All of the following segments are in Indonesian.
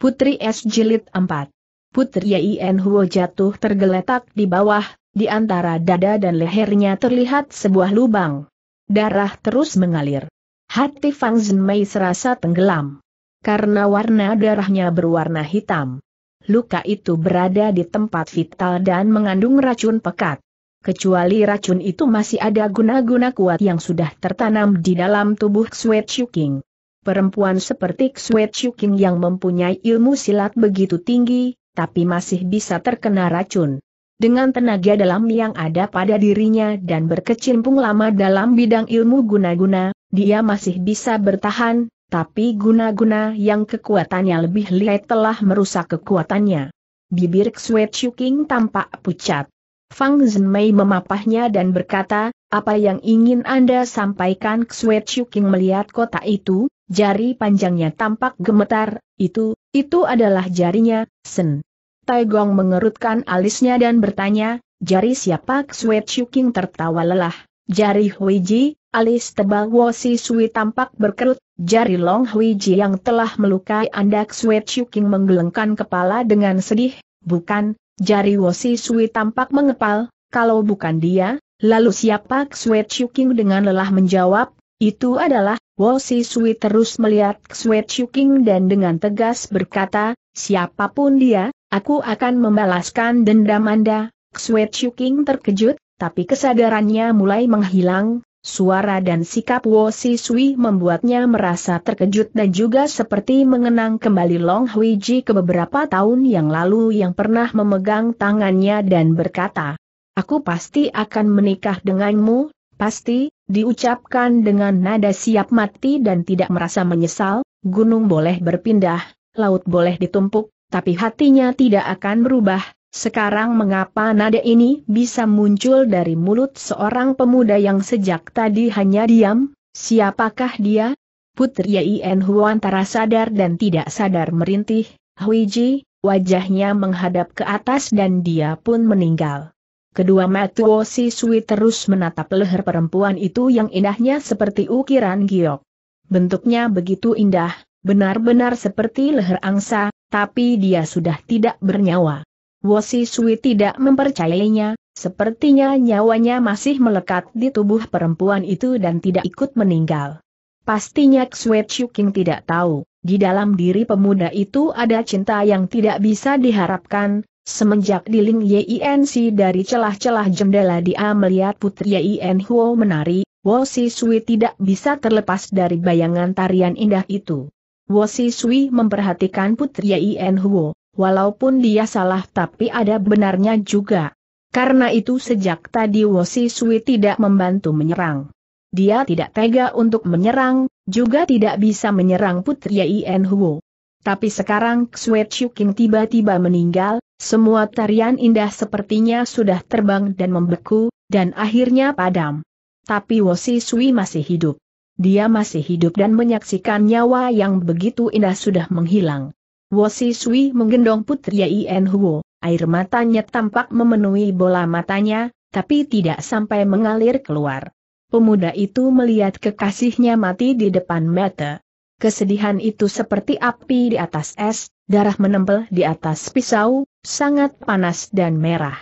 Putri S. Jilid 4 Putri Yin Huo jatuh tergeletak di bawah, di antara dada dan lehernya terlihat sebuah lubang. Darah terus mengalir. Hati Fang Zhenmei serasa tenggelam. Karena warna darahnya berwarna hitam. Luka itu berada di tempat vital dan mengandung racun pekat. Kecuali racun itu masih ada guna-guna kuat yang sudah tertanam di dalam tubuh Xue Chuking perempuan seperti Xue Chuking yang mempunyai ilmu silat begitu tinggi, tapi masih bisa terkena racun. Dengan tenaga dalam yang ada pada dirinya dan berkecimpung lama dalam bidang ilmu guna-guna, dia masih bisa bertahan, tapi guna-guna yang kekuatannya lebih lihai telah merusak kekuatannya. Bibir Xue Chuking tampak pucat. Fang Zhenmei memapahnya dan berkata, apa yang ingin Anda sampaikan Xue Chuking melihat kota itu, jari panjangnya tampak gemetar, itu, itu adalah jarinya, Sen. Taigong mengerutkan alisnya dan bertanya, jari siapa Xue Chuking tertawa lelah, jari Huiji, alis tebal Wosi Sui tampak berkerut, jari Long Huiji yang telah melukai Anda Xue Chuking menggelengkan kepala dengan sedih, bukan, jari Wosi Sui tampak mengepal, kalau bukan dia, Lalu siapa Xue Chuking dengan lelah menjawab, itu adalah, Wo Si Sui terus melihat Xue Chuking dan dengan tegas berkata, siapapun dia, aku akan membalaskan dendam Anda. Xue Chuking terkejut, tapi kesadarannya mulai menghilang, suara dan sikap Wo Si Sui membuatnya merasa terkejut dan juga seperti mengenang kembali Long Hui Ji ke beberapa tahun yang lalu yang pernah memegang tangannya dan berkata, Aku pasti akan menikah denganmu, pasti, diucapkan dengan nada siap mati dan tidak merasa menyesal, gunung boleh berpindah, laut boleh ditumpuk, tapi hatinya tidak akan berubah. Sekarang mengapa nada ini bisa muncul dari mulut seorang pemuda yang sejak tadi hanya diam? Siapakah dia? Putri Ien Huan tara sadar dan tidak sadar merintih, Huiji, wajahnya menghadap ke atas dan dia pun meninggal kedua Matuo Sui terus menatap leher perempuan itu yang indahnya seperti ukiran giok. Bentuknya begitu indah, benar-benar seperti leher angsa, tapi dia sudah tidak bernyawa. Wosi Sui tidak mempercayainya, sepertinya nyawanya masih melekat di tubuh perempuan itu dan tidak ikut meninggal. Pastinya Xue Chuking tidak tahu, di dalam diri pemuda itu ada cinta yang tidak bisa diharapkan, Semenjak diling YINC dari celah-celah jendela dia melihat putri YIN Huo menari, Wo Si Sui tidak bisa terlepas dari bayangan tarian indah itu. Wo Si Sui memperhatikan putri YIN Huo, walaupun dia salah tapi ada benarnya juga. Karena itu sejak tadi Wo Si Sui tidak membantu menyerang. Dia tidak tega untuk menyerang, juga tidak bisa menyerang putri YIN Huo. Tapi sekarang Xue King tiba-tiba meninggal, semua tarian indah sepertinya sudah terbang dan membeku, dan akhirnya padam. Tapi Wosi Sui masih hidup. Dia masih hidup dan menyaksikan nyawa yang begitu indah sudah menghilang. Wosi Sui menggendong putri Ien Huo, air matanya tampak memenuhi bola matanya, tapi tidak sampai mengalir keluar. Pemuda itu melihat kekasihnya mati di depan mata. Kesedihan itu seperti api di atas es, darah menempel di atas pisau, sangat panas dan merah.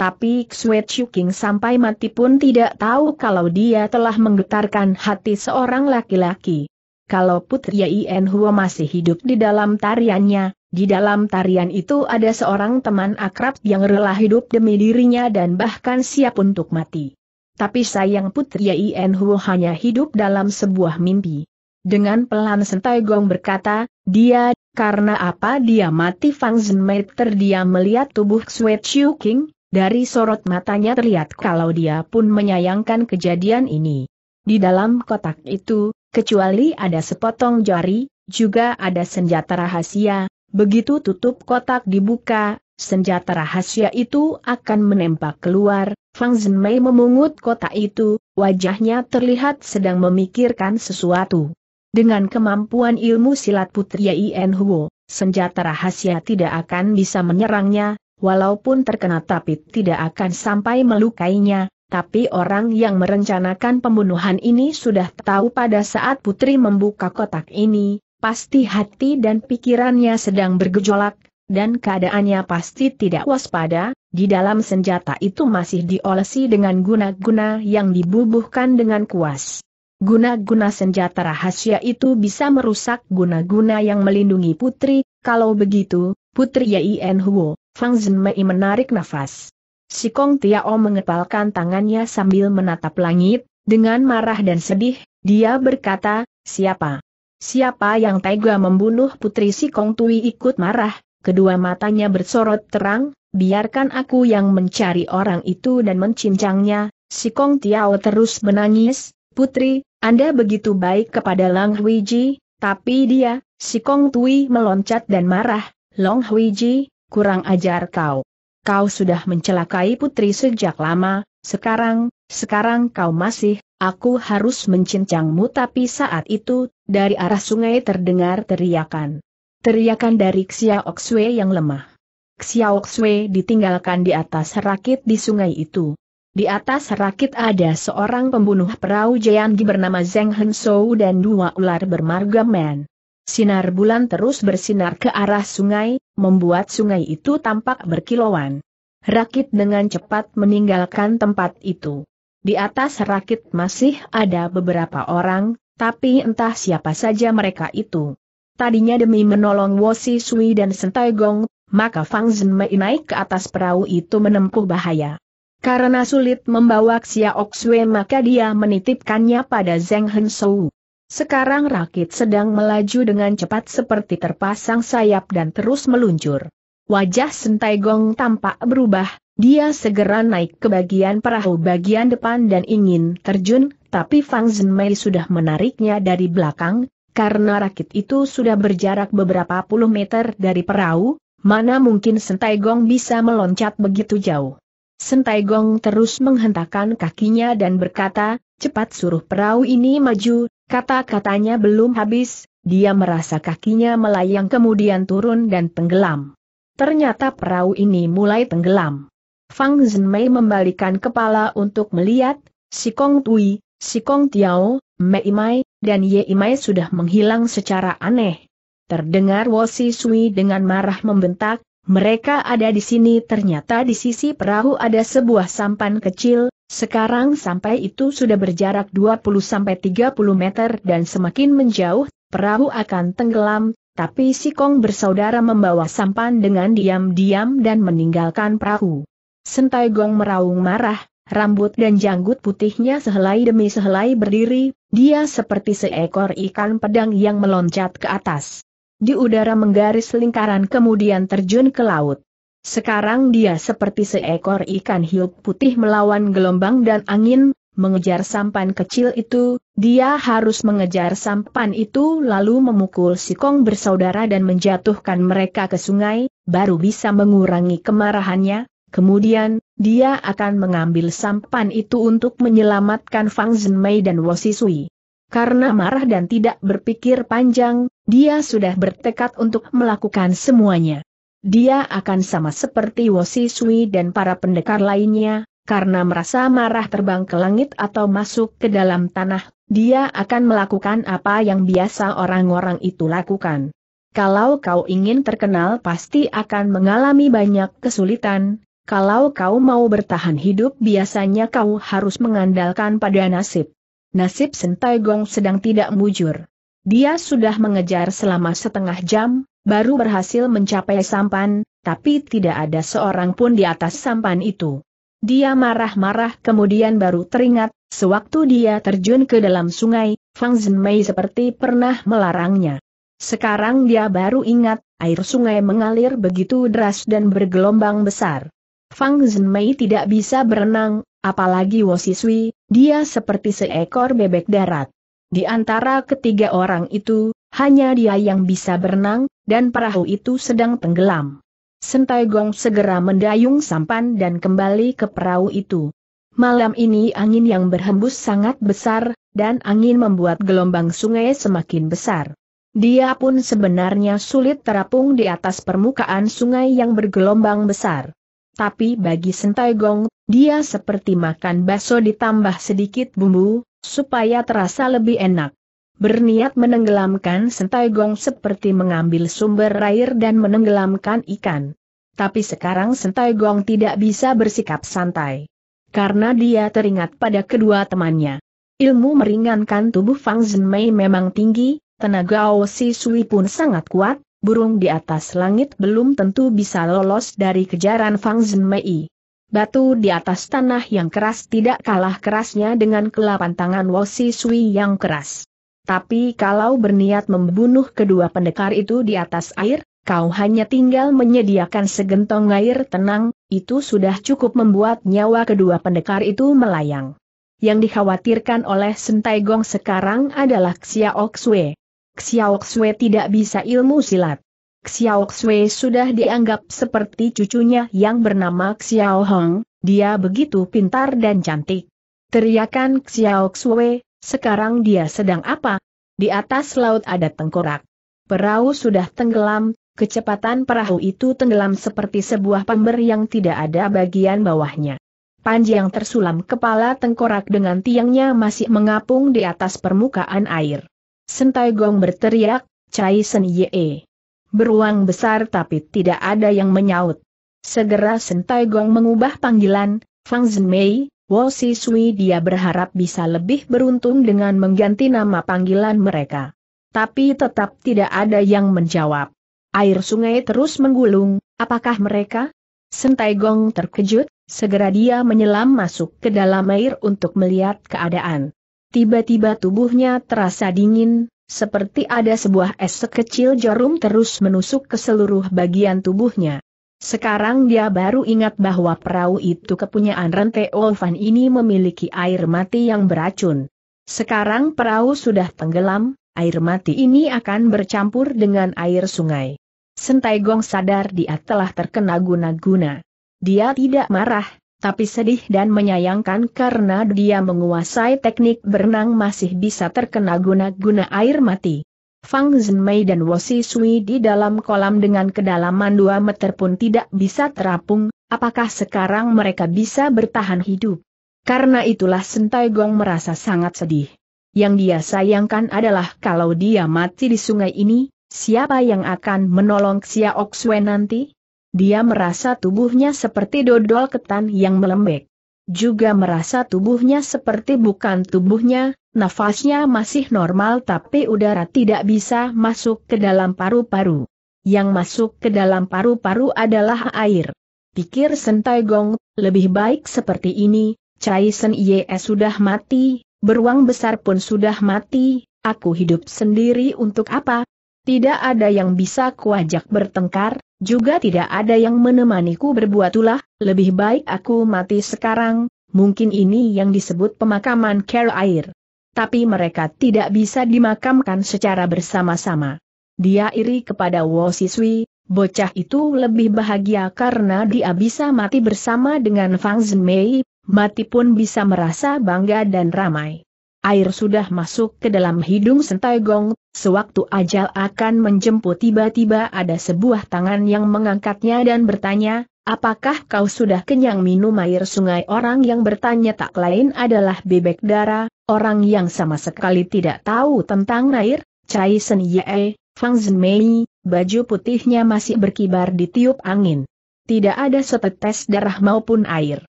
Tapi Xue Chuking sampai mati pun tidak tahu kalau dia telah menggetarkan hati seorang laki-laki. Kalau Putri Ien Hua masih hidup di dalam tariannya, di dalam tarian itu ada seorang teman akrab yang rela hidup demi dirinya dan bahkan siap untuk mati. Tapi sayang Putri Ien Hua hanya hidup dalam sebuah mimpi. Dengan pelan sentai gong berkata, dia karena apa dia mati Fang Zhenmei terdiam melihat tubuh Xue Chiu King, dari sorot matanya terlihat kalau dia pun menyayangkan kejadian ini. Di dalam kotak itu, kecuali ada sepotong jari, juga ada senjata rahasia, begitu tutup kotak dibuka, senjata rahasia itu akan menembak keluar, Fang Zhenmei memungut kotak itu, wajahnya terlihat sedang memikirkan sesuatu. Dengan kemampuan ilmu silat Putri Ien Huo, senjata rahasia tidak akan bisa menyerangnya, walaupun terkena tapi tidak akan sampai melukainya, tapi orang yang merencanakan pembunuhan ini sudah tahu pada saat putri membuka kotak ini, pasti hati dan pikirannya sedang bergejolak, dan keadaannya pasti tidak waspada, di dalam senjata itu masih diolesi dengan guna-guna yang dibubuhkan dengan kuas. Guna-guna senjata rahasia itu bisa merusak guna-guna yang melindungi putri, kalau begitu, putri Yien Huo, Fang Zhenmei menarik nafas. Si Kong Tiao mengepalkan tangannya sambil menatap langit, dengan marah dan sedih, dia berkata, siapa? Siapa yang tega membunuh putri si Kong Tui ikut marah, kedua matanya bersorot terang, biarkan aku yang mencari orang itu dan mencincangnya, si Kong Tiao terus menangis, putri, anda begitu baik kepada Lang Huiji, tapi dia, si Kong Tui meloncat dan marah, Long Huiji, kurang ajar kau. Kau sudah mencelakai putri sejak lama, sekarang, sekarang kau masih, aku harus mencincangmu tapi saat itu, dari arah sungai terdengar teriakan. Teriakan dari Xiao Xue yang lemah. Xiao Xue ditinggalkan di atas rakit di sungai itu. Di atas rakit ada seorang pembunuh perahu Jeangi bernama Zeng Hensou dan dua ular bermarga Men. Sinar bulan terus bersinar ke arah sungai, membuat sungai itu tampak berkilauan. Rakit dengan cepat meninggalkan tempat itu. Di atas rakit masih ada beberapa orang, tapi entah siapa saja mereka itu. Tadinya demi menolong Wosi Sui dan Sentai Gong, maka Fang Zhenmei naik ke atas perahu itu menempuh bahaya. Karena sulit membawa Xiao Xue maka dia menitipkannya pada Zheng Hensou. Sekarang rakit sedang melaju dengan cepat seperti terpasang sayap dan terus meluncur. Wajah Sentai Gong tampak berubah, dia segera naik ke bagian perahu bagian depan dan ingin terjun, tapi Fang Zhenmei sudah menariknya dari belakang, karena rakit itu sudah berjarak beberapa puluh meter dari perahu, mana mungkin Sentai Gong bisa meloncat begitu jauh. Sentai Gong terus menghentakkan kakinya dan berkata, cepat suruh perahu ini maju, kata-katanya belum habis, dia merasa kakinya melayang kemudian turun dan tenggelam. Ternyata perahu ini mulai tenggelam. Fang Zhenmei membalikan kepala untuk melihat, si Kong Tui, si Kong Tiao, Mei Mai, dan Ye Imai sudah menghilang secara aneh. Terdengar Si Sui dengan marah membentak, mereka ada di sini ternyata di sisi perahu ada sebuah sampan kecil, sekarang sampai itu sudah berjarak 20-30 meter dan semakin menjauh, perahu akan tenggelam, tapi si Kong bersaudara membawa sampan dengan diam-diam dan meninggalkan perahu. Sentai Gong meraung marah, rambut dan janggut putihnya sehelai demi sehelai berdiri, dia seperti seekor ikan pedang yang meloncat ke atas di udara menggaris lingkaran kemudian terjun ke laut. Sekarang dia seperti seekor ikan hiu putih melawan gelombang dan angin, mengejar sampan kecil itu, dia harus mengejar sampan itu lalu memukul si kong bersaudara dan menjatuhkan mereka ke sungai, baru bisa mengurangi kemarahannya, kemudian, dia akan mengambil sampan itu untuk menyelamatkan Fang Zhenmei dan Wosisui. Sisui. Karena marah dan tidak berpikir panjang, dia sudah bertekad untuk melakukan semuanya. Dia akan sama seperti Wosi Sui dan para pendekar lainnya, karena merasa marah terbang ke langit atau masuk ke dalam tanah, dia akan melakukan apa yang biasa orang-orang itu lakukan. Kalau kau ingin terkenal pasti akan mengalami banyak kesulitan, kalau kau mau bertahan hidup biasanya kau harus mengandalkan pada nasib nasib Sentai Gong sedang tidak mujur. Dia sudah mengejar selama setengah jam, baru berhasil mencapai sampan, tapi tidak ada seorang pun di atas sampan itu. Dia marah-marah kemudian baru teringat, sewaktu dia terjun ke dalam sungai, Fang Zhenmei seperti pernah melarangnya. Sekarang dia baru ingat, air sungai mengalir begitu deras dan bergelombang besar. Fang Zhenmei tidak bisa berenang, Apalagi Wosiswi, dia seperti seekor bebek darat. Di antara ketiga orang itu, hanya dia yang bisa berenang, dan perahu itu sedang tenggelam. Sentai Gong segera mendayung sampan dan kembali ke perahu itu. Malam ini angin yang berhembus sangat besar, dan angin membuat gelombang sungai semakin besar. Dia pun sebenarnya sulit terapung di atas permukaan sungai yang bergelombang besar tapi bagi Sentai Gong, dia seperti makan bakso ditambah sedikit bumbu, supaya terasa lebih enak. Berniat menenggelamkan Sentai Gong seperti mengambil sumber air dan menenggelamkan ikan. Tapi sekarang Sentai Gong tidak bisa bersikap santai. Karena dia teringat pada kedua temannya. Ilmu meringankan tubuh Fang Zhenmei memang tinggi, tenaga Osi Sui pun sangat kuat, burung di atas langit belum tentu bisa lolos dari kejaran Fang Zhenmei. Batu di atas tanah yang keras tidak kalah kerasnya dengan kelapan tangan Wosi Sui yang keras. Tapi kalau berniat membunuh kedua pendekar itu di atas air, kau hanya tinggal menyediakan segentong air tenang, itu sudah cukup membuat nyawa kedua pendekar itu melayang. Yang dikhawatirkan oleh Sentai Gong sekarang adalah Xiao Xue. Xiao Xue tidak bisa ilmu silat. Xiao Xue sudah dianggap seperti cucunya yang bernama Xiao Hong, dia begitu pintar dan cantik. Teriakan Xiao Xue, sekarang dia sedang apa? Di atas laut ada tengkorak. Perahu sudah tenggelam, kecepatan perahu itu tenggelam seperti sebuah pember yang tidak ada bagian bawahnya. Panji yang tersulam kepala tengkorak dengan tiangnya masih mengapung di atas permukaan air. Sentai Gong berteriak, Cai Sen Ye. Beruang besar tapi tidak ada yang menyaut. Segera Sentai Gong mengubah panggilan, Fang Zhen Mei, Wo Si Sui dia berharap bisa lebih beruntung dengan mengganti nama panggilan mereka. Tapi tetap tidak ada yang menjawab. Air sungai terus menggulung, apakah mereka? Sentai Gong terkejut, segera dia menyelam masuk ke dalam air untuk melihat keadaan. Tiba-tiba tubuhnya terasa dingin, seperti ada sebuah es sekecil jarum terus menusuk ke seluruh bagian tubuhnya. Sekarang dia baru ingat bahwa perahu itu kepunyaan Rente Olvan ini memiliki air mati yang beracun. Sekarang perahu sudah tenggelam, air mati ini akan bercampur dengan air sungai. Sentai Gong sadar dia telah terkena guna-guna. Dia tidak marah, tapi sedih dan menyayangkan karena dia menguasai teknik berenang masih bisa terkena guna-guna air mati. Fang Zhenmei dan Wosi Sui di dalam kolam dengan kedalaman 2 meter pun tidak bisa terapung, apakah sekarang mereka bisa bertahan hidup? Karena itulah Sentai Gong merasa sangat sedih. Yang dia sayangkan adalah kalau dia mati di sungai ini, siapa yang akan menolong Xiao Xue nanti? Dia merasa tubuhnya seperti dodol ketan yang melembek. Juga merasa tubuhnya seperti bukan tubuhnya, nafasnya masih normal tapi udara tidak bisa masuk ke dalam paru-paru. Yang masuk ke dalam paru-paru adalah air. Pikir Sentai Gong, lebih baik seperti ini, Chai Sen Ye sudah mati, beruang besar pun sudah mati, aku hidup sendiri untuk apa? Tidak ada yang bisa kuajak bertengkar, juga tidak ada yang menemaniku berbuat berbuatulah, lebih baik aku mati sekarang, mungkin ini yang disebut pemakaman care air. Tapi mereka tidak bisa dimakamkan secara bersama-sama. Dia iri kepada Wo Siswi, bocah itu lebih bahagia karena dia bisa mati bersama dengan Fang Zhenmei, mati pun bisa merasa bangga dan ramai. Air sudah masuk ke dalam hidung Sentai Gong, sewaktu ajal akan menjemput tiba-tiba ada sebuah tangan yang mengangkatnya dan bertanya, apakah kau sudah kenyang minum air sungai? Orang yang bertanya tak lain adalah bebek Darah, orang yang sama sekali tidak tahu tentang air, Chai Sen Ye, Fang Zhenmei, baju putihnya masih berkibar di tiup angin. Tidak ada setetes darah maupun air.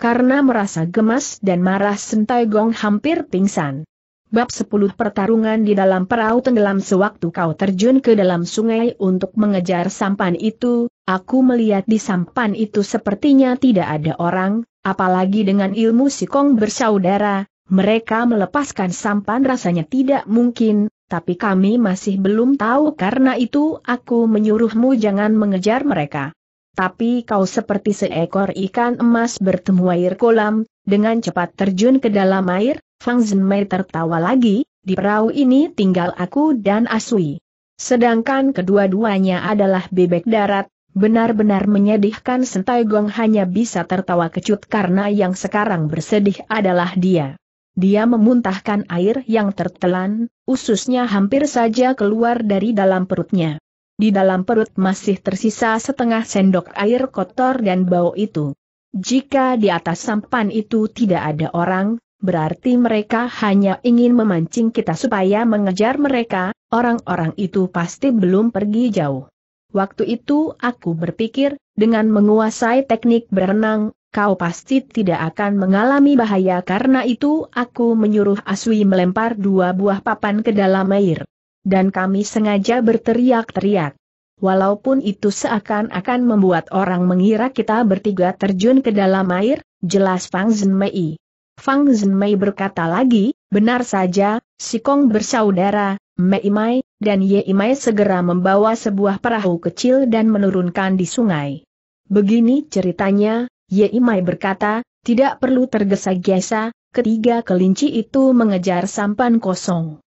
Karena merasa gemas dan marah Sentai Gong hampir pingsan. Bab 10 Pertarungan di dalam perahu tenggelam Sewaktu kau terjun ke dalam sungai untuk mengejar sampan itu, aku melihat di sampan itu sepertinya tidak ada orang, apalagi dengan ilmu si Kong bersaudara, mereka melepaskan sampan rasanya tidak mungkin, tapi kami masih belum tahu karena itu aku menyuruhmu jangan mengejar mereka tapi kau seperti seekor ikan emas bertemu air kolam, dengan cepat terjun ke dalam air, Fang Zhenmei tertawa lagi, di perahu ini tinggal aku dan Asui. Sedangkan kedua-duanya adalah bebek darat, benar-benar menyedihkan Sentai Gong hanya bisa tertawa kecut karena yang sekarang bersedih adalah dia. Dia memuntahkan air yang tertelan, ususnya hampir saja keluar dari dalam perutnya. Di dalam perut masih tersisa setengah sendok air kotor dan bau itu. Jika di atas sampan itu tidak ada orang, berarti mereka hanya ingin memancing kita supaya mengejar mereka, orang-orang itu pasti belum pergi jauh. Waktu itu aku berpikir, dengan menguasai teknik berenang, kau pasti tidak akan mengalami bahaya karena itu aku menyuruh Aswi melempar dua buah papan ke dalam air dan kami sengaja berteriak-teriak. Walaupun itu seakan-akan membuat orang mengira kita bertiga terjun ke dalam air, jelas Fang Zhenmei. Fang Zhenmei berkata lagi, benar saja, si Kong bersaudara, Mei Mai, dan Ye Mai segera membawa sebuah perahu kecil dan menurunkan di sungai. Begini ceritanya, Ye Mai berkata, tidak perlu tergesa-gesa, ketiga kelinci itu mengejar sampan kosong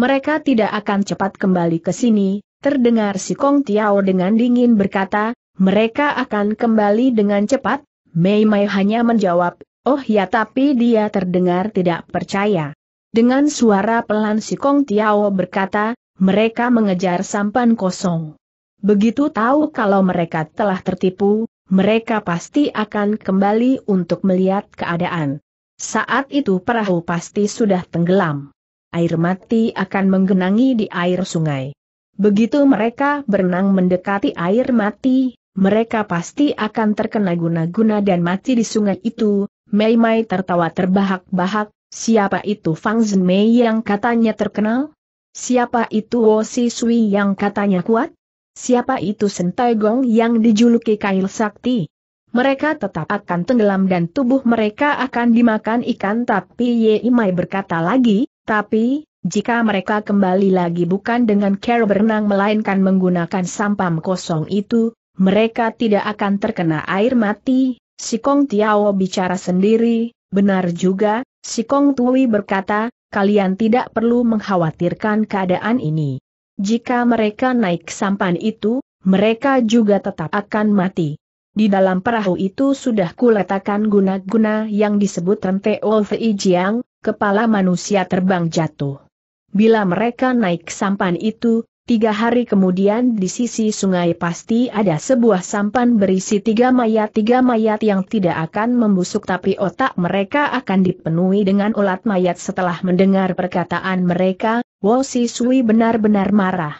mereka tidak akan cepat kembali ke sini, terdengar si Kong Tiao dengan dingin berkata, mereka akan kembali dengan cepat, Mei Mei hanya menjawab, oh ya tapi dia terdengar tidak percaya. Dengan suara pelan si Kong Tiao berkata, mereka mengejar sampan kosong. Begitu tahu kalau mereka telah tertipu, mereka pasti akan kembali untuk melihat keadaan. Saat itu perahu pasti sudah tenggelam air mati akan menggenangi di air sungai. Begitu mereka berenang mendekati air mati, mereka pasti akan terkena guna-guna dan mati di sungai itu. Mei Mei tertawa terbahak-bahak, siapa itu Fang Zhen Mei yang katanya terkenal? Siapa itu Wo Si Sui yang katanya kuat? Siapa itu Sentai Gong yang dijuluki Kail Sakti? Mereka tetap akan tenggelam dan tubuh mereka akan dimakan ikan tapi Ye Mai berkata lagi, tapi, jika mereka kembali lagi bukan dengan cara berenang melainkan menggunakan sampam kosong itu, mereka tidak akan terkena air mati, si Kong Tiao bicara sendiri, benar juga, si Kong Tui berkata, kalian tidak perlu mengkhawatirkan keadaan ini. Jika mereka naik sampan itu, mereka juga tetap akan mati. Di dalam perahu itu sudah kuletakkan guna-guna yang disebut Rente Wolf Ijiang, kepala manusia terbang jatuh. Bila mereka naik sampan itu, tiga hari kemudian di sisi sungai pasti ada sebuah sampan berisi tiga mayat-tiga mayat yang tidak akan membusuk tapi otak mereka akan dipenuhi dengan ulat mayat setelah mendengar perkataan mereka, Wo Si Sui benar-benar marah.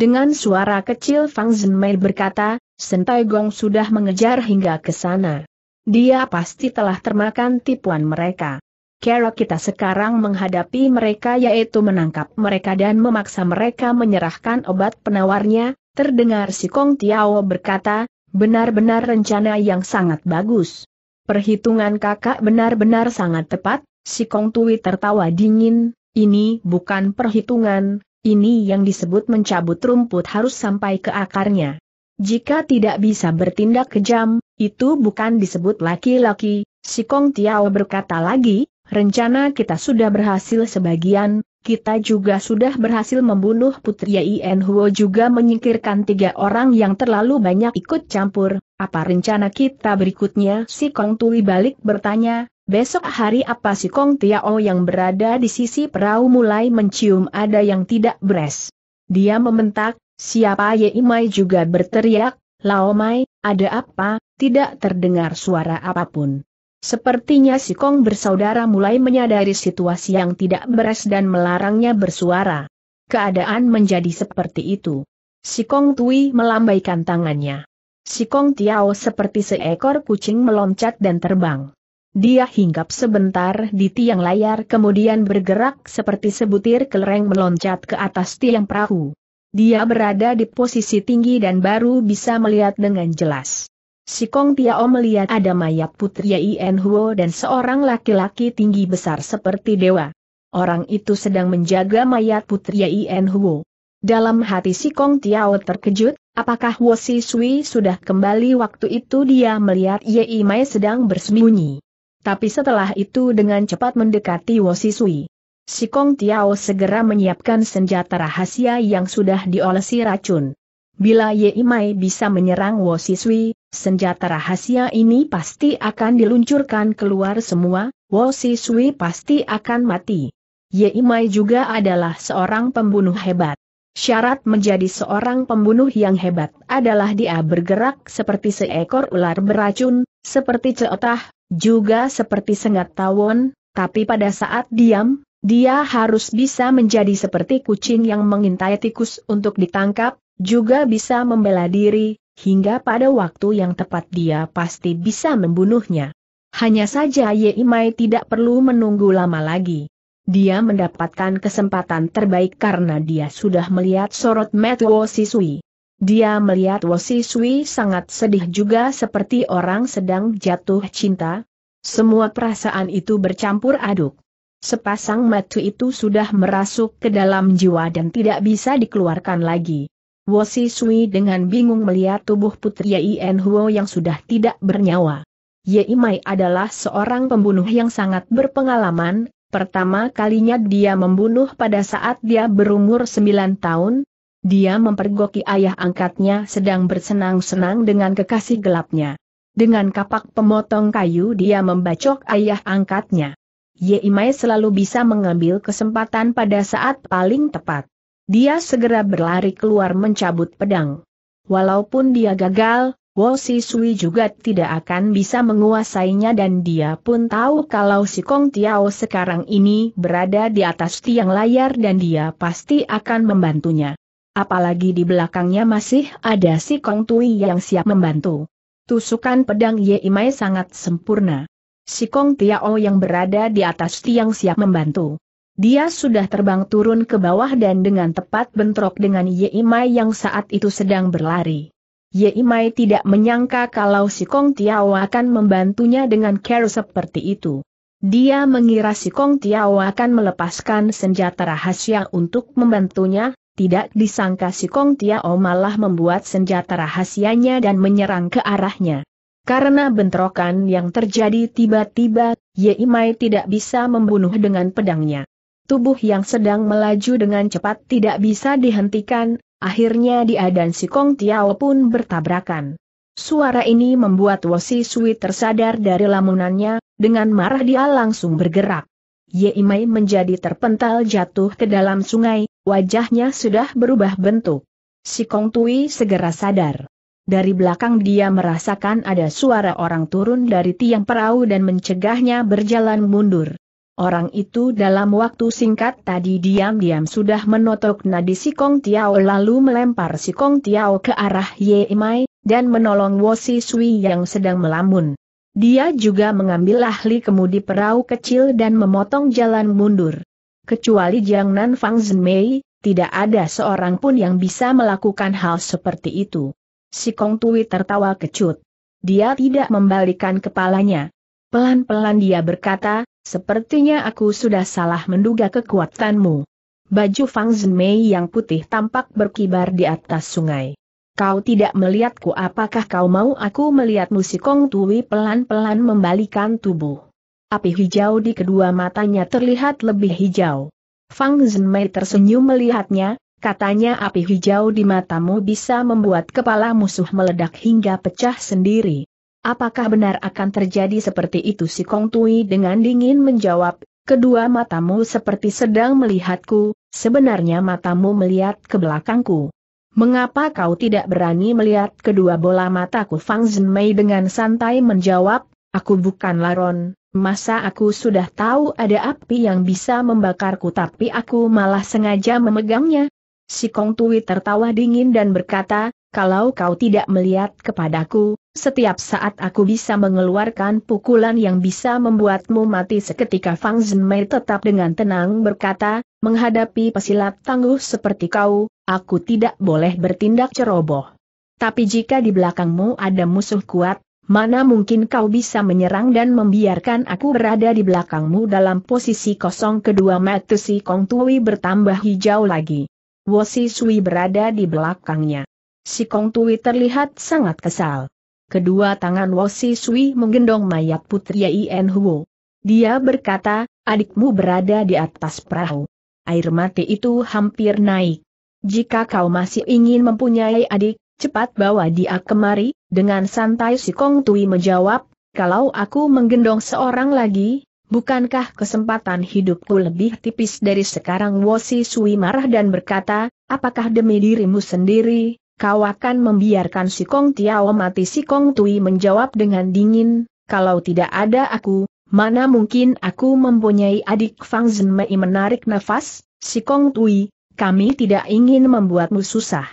Dengan suara kecil Fang Zhenmei berkata, Sentai Gong sudah mengejar hingga ke sana. Dia pasti telah termakan tipuan mereka. Cara kita sekarang menghadapi mereka yaitu menangkap mereka dan memaksa mereka menyerahkan obat penawarnya, terdengar si Kong Tiao berkata, benar-benar rencana yang sangat bagus. Perhitungan kakak benar-benar sangat tepat, si Kong Tui tertawa dingin, ini bukan perhitungan, ini yang disebut mencabut rumput harus sampai ke akarnya. Jika tidak bisa bertindak kejam, itu bukan disebut laki-laki, si Kong Tiao berkata lagi, Rencana kita sudah berhasil sebagian, kita juga sudah berhasil membunuh Putri Ien Huo juga menyingkirkan tiga orang yang terlalu banyak ikut campur. Apa rencana kita berikutnya? Si Kong Tui balik bertanya, besok hari apa si Kong Tiao yang berada di sisi perahu mulai mencium ada yang tidak beres. Dia mementak. siapa Ye Imai juga berteriak, Lao Mai, ada apa, tidak terdengar suara apapun. Sepertinya si Kong bersaudara mulai menyadari situasi yang tidak beres dan melarangnya bersuara. Keadaan menjadi seperti itu. Si Kong Tui melambaikan tangannya. Si Kong Tiao seperti seekor kucing meloncat dan terbang. Dia hinggap sebentar di tiang layar kemudian bergerak seperti sebutir kelereng meloncat ke atas tiang perahu. Dia berada di posisi tinggi dan baru bisa melihat dengan jelas. Si Kong Tiao melihat ada mayat putri Yen Huo dan seorang laki-laki tinggi besar seperti dewa. Orang itu sedang menjaga mayat putri Yen Huo. Dalam hati si Kong Tiao terkejut, apakah Wo Si Sui sudah kembali waktu itu dia melihat Yei Mai sedang bersembunyi. Tapi setelah itu dengan cepat mendekati Wo Si Sui. Si Kong Tiao segera menyiapkan senjata rahasia yang sudah diolesi racun. Bila Yei Mai bisa menyerang Wo Si Sui, Senjata rahasia ini pasti akan diluncurkan keluar semua, Wo Si Sui pasti akan mati. Ye Imai juga adalah seorang pembunuh hebat. Syarat menjadi seorang pembunuh yang hebat adalah dia bergerak seperti seekor ular beracun, seperti ceotah, juga seperti sengat tawon, tapi pada saat diam, dia harus bisa menjadi seperti kucing yang mengintai tikus untuk ditangkap, juga bisa membela diri, hingga pada waktu yang tepat dia pasti bisa membunuhnya. Hanya saja Ye Imai tidak perlu menunggu lama lagi. Dia mendapatkan kesempatan terbaik karena dia sudah melihat sorot Metwo Wosisui. Dia melihat Wosisui sangat sedih juga seperti orang sedang jatuh cinta. Semua perasaan itu bercampur aduk. Sepasang mata itu sudah merasuk ke dalam jiwa dan tidak bisa dikeluarkan lagi. Wosi Sui dengan bingung melihat tubuh putri En Huo yang sudah tidak bernyawa. Yei Mai adalah seorang pembunuh yang sangat berpengalaman, pertama kalinya dia membunuh pada saat dia berumur 9 tahun, dia mempergoki ayah angkatnya sedang bersenang-senang dengan kekasih gelapnya. Dengan kapak pemotong kayu dia membacok ayah angkatnya. Yei Mai selalu bisa mengambil kesempatan pada saat paling tepat. Dia segera berlari keluar mencabut pedang. Walaupun dia gagal, Si Sui juga tidak akan bisa menguasainya dan dia pun tahu kalau si Kong Tiao sekarang ini berada di atas tiang layar dan dia pasti akan membantunya. Apalagi di belakangnya masih ada si Kong Tui yang siap membantu. Tusukan pedang Ye Imai sangat sempurna. Si Kong Tiao yang berada di atas tiang siap membantu. Dia sudah terbang turun ke bawah dan dengan tepat bentrok dengan Imai yang saat itu sedang berlari. Imai tidak menyangka kalau si Kong Tiao akan membantunya dengan care seperti itu. Dia mengira si Kong Tiao akan melepaskan senjata rahasia untuk membantunya, tidak disangka si Kong Tiao malah membuat senjata rahasianya dan menyerang ke arahnya. Karena bentrokan yang terjadi tiba-tiba, Imai tidak bisa membunuh dengan pedangnya tubuh yang sedang melaju dengan cepat tidak bisa dihentikan, akhirnya dia dan si Kong Tiao pun bertabrakan. Suara ini membuat Wasi Sui tersadar dari lamunannya, dengan marah dia langsung bergerak. Yeimai menjadi terpental jatuh ke dalam sungai, wajahnya sudah berubah bentuk. Si Kong Tui segera sadar. Dari belakang dia merasakan ada suara orang turun dari tiang perahu dan mencegahnya berjalan mundur. Orang itu dalam waktu singkat tadi diam-diam sudah menotok nadi si Kong Tiao lalu melempar si Kong Tiao ke arah Ye Mai, dan menolong Wosi Sui yang sedang melamun. Dia juga mengambil ahli kemudi perahu kecil dan memotong jalan mundur. Kecuali Jiang Nan Fang Mei, tidak ada seorang pun yang bisa melakukan hal seperti itu. Si Kong Tui tertawa kecut. Dia tidak membalikan kepalanya. Pelan-pelan dia berkata, Sepertinya aku sudah salah menduga kekuatanmu. Baju Fang Zhenmei yang putih tampak berkibar di atas sungai. Kau tidak melihatku apakah kau mau aku melihatmu si Kong Tui pelan-pelan membalikan tubuh. Api hijau di kedua matanya terlihat lebih hijau. Fang Zhenmei tersenyum melihatnya, katanya api hijau di matamu bisa membuat kepala musuh meledak hingga pecah sendiri. Apakah benar akan terjadi seperti itu si Kong Tui dengan dingin menjawab, kedua matamu seperti sedang melihatku, sebenarnya matamu melihat ke belakangku. Mengapa kau tidak berani melihat kedua bola mataku Fang Zhen Mei dengan santai menjawab, aku bukan laron, masa aku sudah tahu ada api yang bisa membakarku tapi aku malah sengaja memegangnya. Si Kong Tui tertawa dingin dan berkata, kalau kau tidak melihat kepadaku, setiap saat aku bisa mengeluarkan pukulan yang bisa membuatmu mati seketika Fang Zhenmei tetap dengan tenang berkata, menghadapi pesilat tangguh seperti kau, aku tidak boleh bertindak ceroboh. Tapi jika di belakangmu ada musuh kuat, mana mungkin kau bisa menyerang dan membiarkan aku berada di belakangmu dalam posisi kosong kedua mata si Kong Tui bertambah hijau lagi. Wosi Sui berada di belakangnya. Si Kong Tui terlihat sangat kesal. Kedua tangan Wosi Sui menggendong mayat putri Ien Huo. Dia berkata, adikmu berada di atas perahu. Air mati itu hampir naik. Jika kau masih ingin mempunyai adik, cepat bawa dia kemari, dengan santai si Kong Tui menjawab, kalau aku menggendong seorang lagi, bukankah kesempatan hidupku lebih tipis dari sekarang Wosi Sui marah dan berkata, apakah demi dirimu sendiri, kau akan membiarkan si Kong Tiao mati si Kong Tui menjawab dengan dingin, kalau tidak ada aku, mana mungkin aku mempunyai adik Fang Mei? menarik nafas, si Kong Tui, kami tidak ingin membuatmu susah.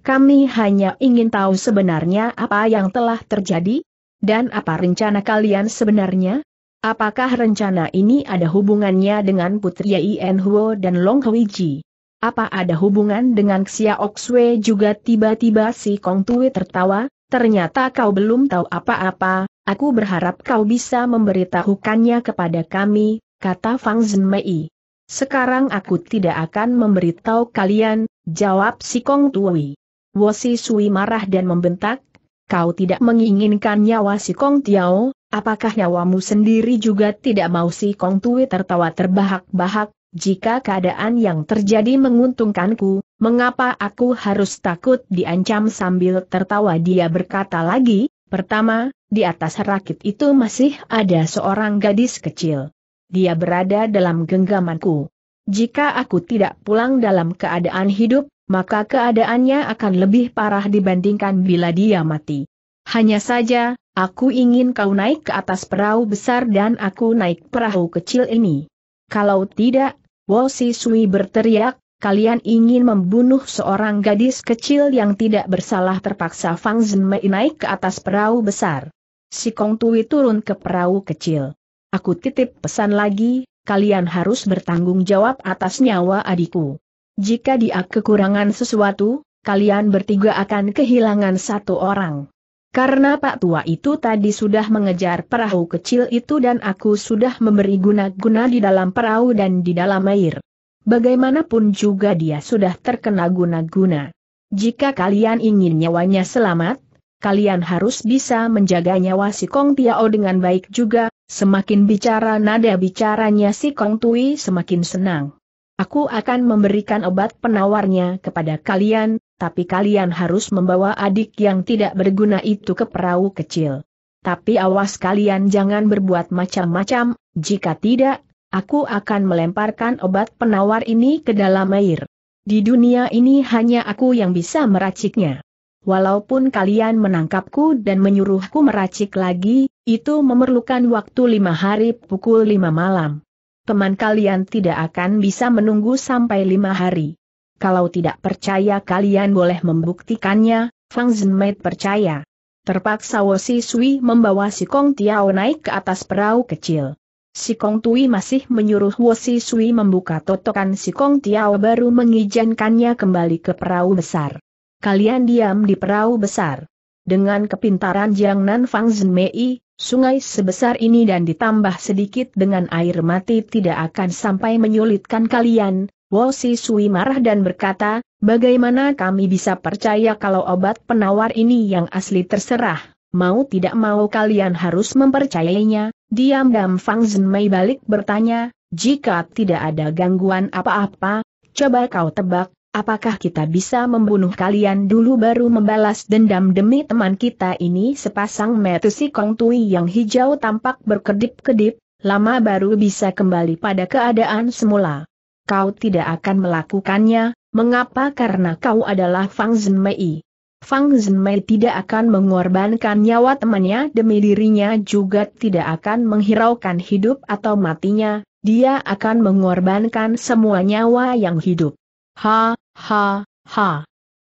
Kami hanya ingin tahu sebenarnya apa yang telah terjadi, dan apa rencana kalian sebenarnya? Apakah rencana ini ada hubungannya dengan Putri Yen Huo dan Long Hui Ji? Apa ada hubungan dengan Xiao Xue juga tiba-tiba si Kong Tui tertawa, ternyata kau belum tahu apa-apa, aku berharap kau bisa memberitahukannya kepada kami, kata Fang Zhenmei. Sekarang aku tidak akan memberitahu kalian, jawab si Kong Tui. Wosi Sui marah dan membentak, kau tidak menginginkan nyawa si Kong Tiao, apakah nyawamu sendiri juga tidak mau si Kong Tui tertawa terbahak-bahak, jika keadaan yang terjadi menguntungkanku, mengapa aku harus takut diancam sambil tertawa dia berkata lagi, pertama, di atas rakit itu masih ada seorang gadis kecil. Dia berada dalam genggamanku. Jika aku tidak pulang dalam keadaan hidup, maka keadaannya akan lebih parah dibandingkan bila dia mati. Hanya saja, aku ingin kau naik ke atas perahu besar dan aku naik perahu kecil ini. Kalau tidak, Wosi Sui berteriak, kalian ingin membunuh seorang gadis kecil yang tidak bersalah terpaksa Fang Zhenmei naik ke atas perahu besar. Si Kong Tui turun ke perahu kecil. Aku titip pesan lagi, kalian harus bertanggung jawab atas nyawa adikku. Jika dia kekurangan sesuatu, kalian bertiga akan kehilangan satu orang. Karena Pak Tua itu tadi sudah mengejar perahu kecil itu dan aku sudah memberi guna-guna di dalam perahu dan di dalam air. Bagaimanapun juga dia sudah terkena guna-guna. Jika kalian ingin nyawanya selamat, kalian harus bisa menjaga nyawa si Kong Tiao dengan baik juga, semakin bicara nada bicaranya si Kong Tui semakin senang. Aku akan memberikan obat penawarnya kepada kalian, tapi kalian harus membawa adik yang tidak berguna itu ke perahu kecil. Tapi awas kalian jangan berbuat macam-macam, jika tidak, aku akan melemparkan obat penawar ini ke dalam air. Di dunia ini hanya aku yang bisa meraciknya. Walaupun kalian menangkapku dan menyuruhku meracik lagi, itu memerlukan waktu lima hari pukul lima malam teman kalian tidak akan bisa menunggu sampai lima hari. Kalau tidak percaya kalian boleh membuktikannya, Fang Zenmei percaya. Terpaksa Wo Si Sui membawa si Kong Tiao naik ke atas perahu kecil. Si Kong Tui masih menyuruh Wo Si Sui membuka totokan si Kong Tiao baru mengizinkannya kembali ke perahu besar. Kalian diam di perahu besar. Dengan kepintaran Jiang Nan Fang Zenmei, Sungai sebesar ini dan ditambah sedikit dengan air mati tidak akan sampai menyulitkan kalian. Wosi Sui marah dan berkata, bagaimana kami bisa percaya kalau obat penawar ini yang asli terserah, mau tidak mau kalian harus mempercayainya. Diam-diam Fang Mei balik bertanya, jika tidak ada gangguan apa-apa, coba kau tebak, Apakah kita bisa membunuh kalian dulu baru membalas dendam demi teman kita ini sepasang metu si Kong Tui yang hijau tampak berkedip-kedip, lama baru bisa kembali pada keadaan semula. Kau tidak akan melakukannya, mengapa karena kau adalah Fang Zhenmei. Fang Zhenmei tidak akan mengorbankan nyawa temannya demi dirinya juga tidak akan menghiraukan hidup atau matinya, dia akan mengorbankan semua nyawa yang hidup. Ha, ha, ha.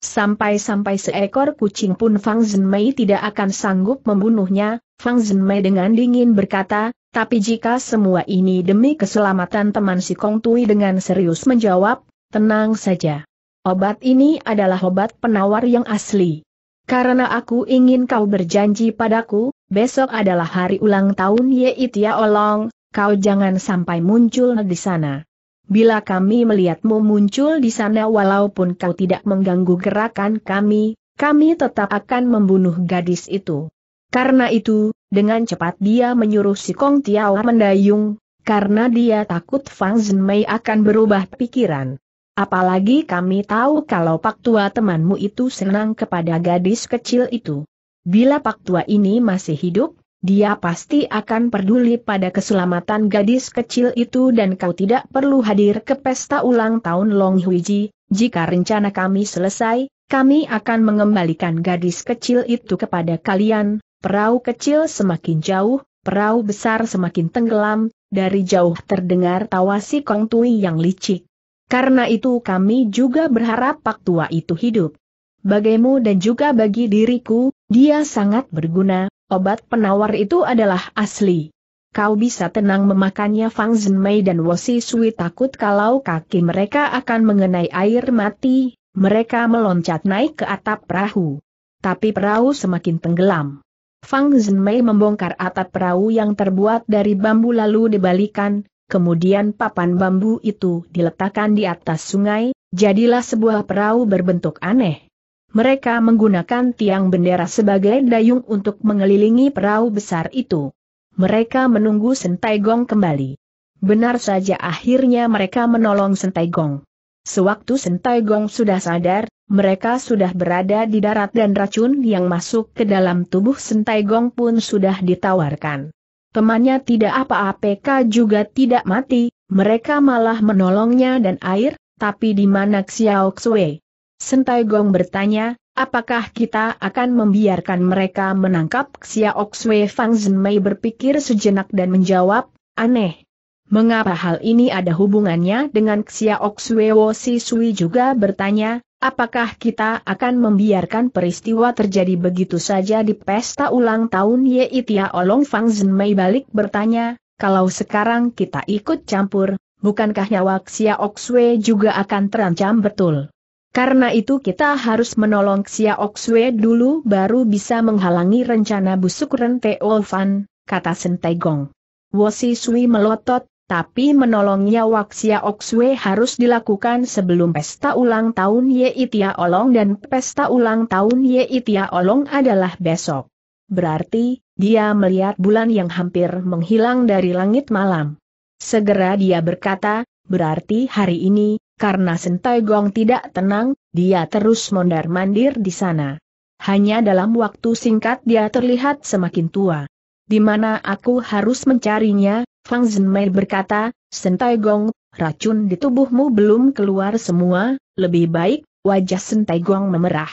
Sampai-sampai seekor kucing pun Fang Zhenmei tidak akan sanggup membunuhnya, Fang Zhenmei dengan dingin berkata, tapi jika semua ini demi keselamatan teman si Kong Tui dengan serius menjawab, tenang saja. Obat ini adalah obat penawar yang asli. Karena aku ingin kau berjanji padaku, besok adalah hari ulang tahun Ye Itia Olong, kau jangan sampai muncul di sana. Bila kami melihatmu muncul di sana walaupun kau tidak mengganggu gerakan kami, kami tetap akan membunuh gadis itu. Karena itu, dengan cepat dia menyuruh si Kong Tiao mendayung, karena dia takut Fang Zhenmei akan berubah pikiran. Apalagi kami tahu kalau Pak Tua temanmu itu senang kepada gadis kecil itu. Bila Pak Tua ini masih hidup, dia pasti akan peduli pada keselamatan gadis kecil itu dan kau tidak perlu hadir ke pesta ulang tahun Long Huiji, jika rencana kami selesai, kami akan mengembalikan gadis kecil itu kepada kalian, perahu kecil semakin jauh, perahu besar semakin tenggelam, dari jauh terdengar tawa si Kong Tui yang licik. Karena itu kami juga berharap Pak Tua itu hidup. Bagimu dan juga bagi diriku, dia sangat berguna, Obat penawar itu adalah asli. Kau bisa tenang memakannya Fang Zhenmei dan Wosi Sui takut kalau kaki mereka akan mengenai air mati, mereka meloncat naik ke atap perahu. Tapi perahu semakin tenggelam. Fang Zhenmei membongkar atap perahu yang terbuat dari bambu lalu dibalikan, kemudian papan bambu itu diletakkan di atas sungai, jadilah sebuah perahu berbentuk aneh mereka menggunakan tiang bendera sebagai dayung untuk mengelilingi perahu besar itu. Mereka menunggu Sentai Gong kembali. Benar saja akhirnya mereka menolong Sentai Gong. Sewaktu Sentai Gong sudah sadar, mereka sudah berada di darat dan racun yang masuk ke dalam tubuh Sentai Gong pun sudah ditawarkan. Temannya tidak apa kah juga tidak mati, mereka malah menolongnya dan air, tapi di mana Xiao Xue? Sentai Gong bertanya, apakah kita akan membiarkan mereka menangkap Xiaok Oxwe Fang Zhenmei berpikir sejenak dan menjawab, aneh. Mengapa hal ini ada hubungannya dengan Xiaok Oxwe Wo Si Sui juga bertanya, apakah kita akan membiarkan peristiwa terjadi begitu saja di pesta ulang tahun Yei Tia Olong Fang Zhenmei balik bertanya, kalau sekarang kita ikut campur, bukankah nyawa Xiaok Oxwe juga akan terancam betul? Karena itu kita harus menolong Xia Oxue dulu baru bisa menghalangi rencana busuk Rente Olvan, kata Sentegong. Wosi Sui melotot, tapi menolongnya Xia Oxue harus dilakukan sebelum pesta ulang tahun Itia Olong dan pesta ulang tahun Itia Olong adalah besok. Berarti, dia melihat bulan yang hampir menghilang dari langit malam. Segera dia berkata, berarti hari ini, karena Sentai Gong tidak tenang, dia terus mondar-mandir di sana. Hanya dalam waktu singkat dia terlihat semakin tua. Di mana aku harus mencarinya, Fang Zhenmei berkata, Sentai Gong, racun di tubuhmu belum keluar semua, lebih baik, wajah Sentai Gong memerah.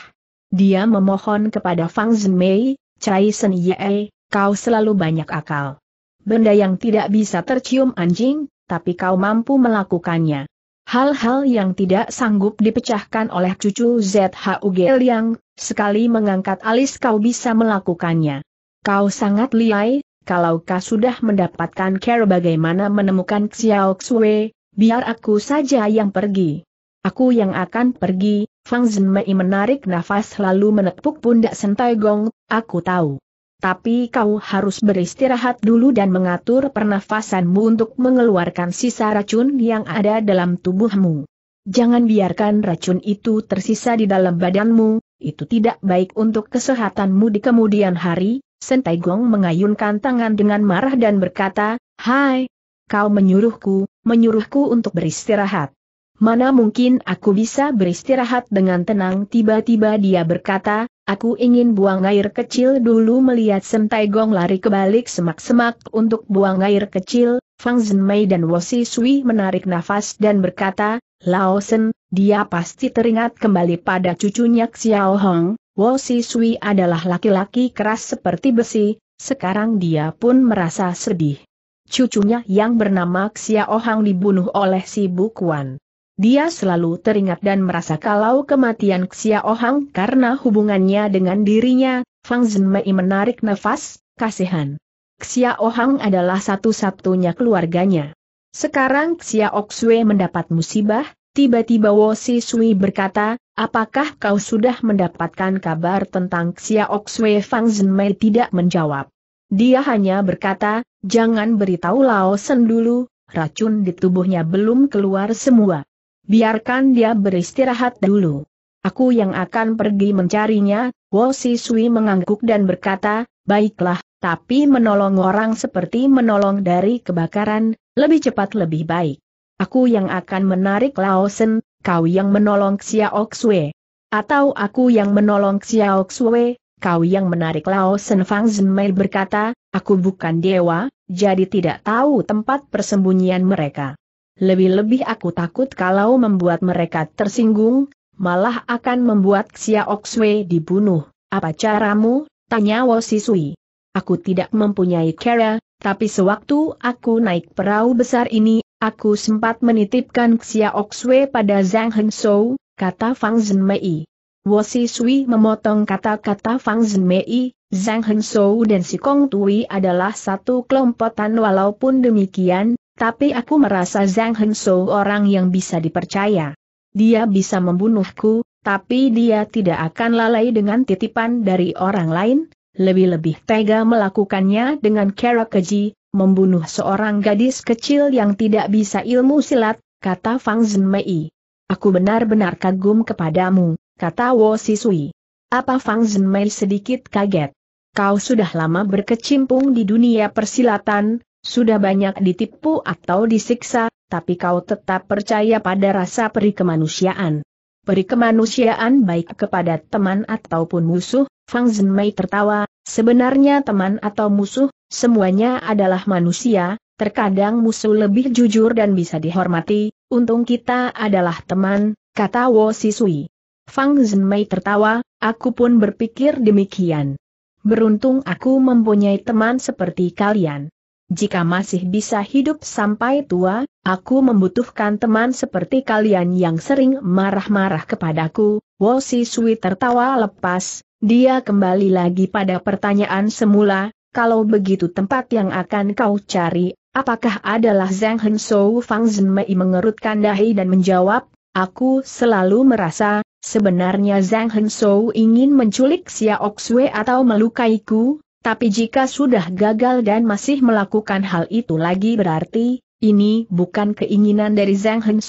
Dia memohon kepada Fang Zhenmei, Cai Sen Ye, kau selalu banyak akal. Benda yang tidak bisa tercium anjing, tapi kau mampu melakukannya. Hal-hal yang tidak sanggup dipecahkan oleh cucu ZHUG yang sekali mengangkat alis kau bisa melakukannya. Kau sangat liai, kalau kau sudah mendapatkan care bagaimana menemukan Xiao Xue, biar aku saja yang pergi. Aku yang akan pergi, Fang Zhenmei menarik nafas lalu menepuk pundak Sentai Gong, aku tahu tapi kau harus beristirahat dulu dan mengatur pernafasanmu untuk mengeluarkan sisa racun yang ada dalam tubuhmu. Jangan biarkan racun itu tersisa di dalam badanmu, itu tidak baik untuk kesehatanmu di kemudian hari. Sentai Gong mengayunkan tangan dengan marah dan berkata, Hai, kau menyuruhku, menyuruhku untuk beristirahat. Mana mungkin aku bisa beristirahat dengan tenang tiba-tiba dia berkata, Aku ingin buang air kecil dulu melihat Sentai Gong lari ke balik semak-semak untuk buang air kecil, Fang Zhenmei dan Wosi Sui menarik nafas dan berkata, "Lao Sen, dia pasti teringat kembali pada cucunya Xiao Hong, Wosi Sui adalah laki-laki keras seperti besi, sekarang dia pun merasa sedih. Cucunya yang bernama Xiao Hang dibunuh oleh si Kuan. Dia selalu teringat dan merasa kalau kematian Xiao Hang karena hubungannya dengan dirinya, Fang Zhenmei menarik nafas, kasihan. Xiao Hang adalah satu-satunya keluarganya. Sekarang Xiao Xue mendapat musibah, tiba-tiba Wo Si Sui berkata, apakah kau sudah mendapatkan kabar tentang Xiao Xue Fang Zhenmei tidak menjawab. Dia hanya berkata, jangan beritahu Lao Sen dulu, racun di tubuhnya belum keluar semua. Biarkan dia beristirahat dulu. Aku yang akan pergi mencarinya, Wo Si Sui mengangguk dan berkata, baiklah, tapi menolong orang seperti menolong dari kebakaran, lebih cepat lebih baik. Aku yang akan menarik Lao Sen. kau yang menolong Xiao Xue. Atau aku yang menolong Xiao Xue, kau yang menarik Lao Sen. Fang Zhenmei berkata, aku bukan dewa, jadi tidak tahu tempat persembunyian mereka. Lebih-lebih aku takut kalau membuat mereka tersinggung, malah akan membuat Xiao Xue dibunuh. Apa caramu? Tanya Wo Sisui. Aku tidak mempunyai cara, tapi sewaktu aku naik perahu besar ini, aku sempat menitipkan Xiao Xue pada Zhang Hengshou, kata Fang Zhenmei. Wo Sisui memotong kata-kata Fang Zhenmei, Zhang Hengshou dan Si Kong Tui adalah satu kelompokan walaupun demikian, tapi aku merasa Zhang Hensou orang yang bisa dipercaya. Dia bisa membunuhku, tapi dia tidak akan lalai dengan titipan dari orang lain, lebih-lebih tega melakukannya dengan cara keji, membunuh seorang gadis kecil yang tidak bisa ilmu silat, kata Fang Zhenmei. Aku benar-benar kagum kepadamu, kata Wo Sisui. Apa Fang Zhenmei sedikit kaget? Kau sudah lama berkecimpung di dunia persilatan, sudah banyak ditipu atau disiksa, tapi kau tetap percaya pada rasa peri kemanusiaan. Peri kemanusiaan baik kepada teman ataupun musuh, Fang Zhenmei tertawa, sebenarnya teman atau musuh, semuanya adalah manusia, terkadang musuh lebih jujur dan bisa dihormati, untung kita adalah teman, kata Wo Sisui. Fang Zhenmei tertawa, aku pun berpikir demikian. Beruntung aku mempunyai teman seperti kalian jika masih bisa hidup sampai tua, aku membutuhkan teman seperti kalian yang sering marah-marah kepadaku. Wosi Sui tertawa lepas, dia kembali lagi pada pertanyaan semula, kalau begitu tempat yang akan kau cari, apakah adalah Zhang Hen Fang Zhenmei mengerutkan dahi dan menjawab, aku selalu merasa, sebenarnya Zhang Hen ingin menculik Xiaoxue atau melukaiku, tapi jika sudah gagal dan masih melakukan hal itu lagi berarti, ini bukan keinginan dari Zhang Heng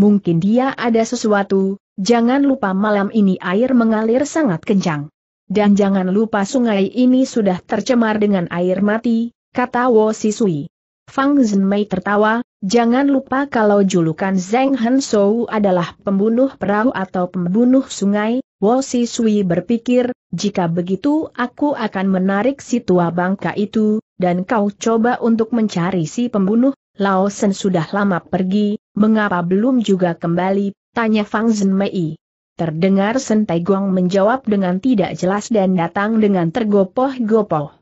mungkin dia ada sesuatu, jangan lupa malam ini air mengalir sangat kencang. Dan jangan lupa sungai ini sudah tercemar dengan air mati, kata Wo Sisui. Fang Zhenmei tertawa, jangan lupa kalau julukan Zheng Han Shou adalah pembunuh perahu atau pembunuh sungai, Wo Si Sui berpikir, jika begitu aku akan menarik si tua bangka itu, dan kau coba untuk mencari si pembunuh, Lao Sen sudah lama pergi, mengapa belum juga kembali, tanya Fang Zhenmei. Terdengar Sentai Guang menjawab dengan tidak jelas dan datang dengan tergopoh-gopoh.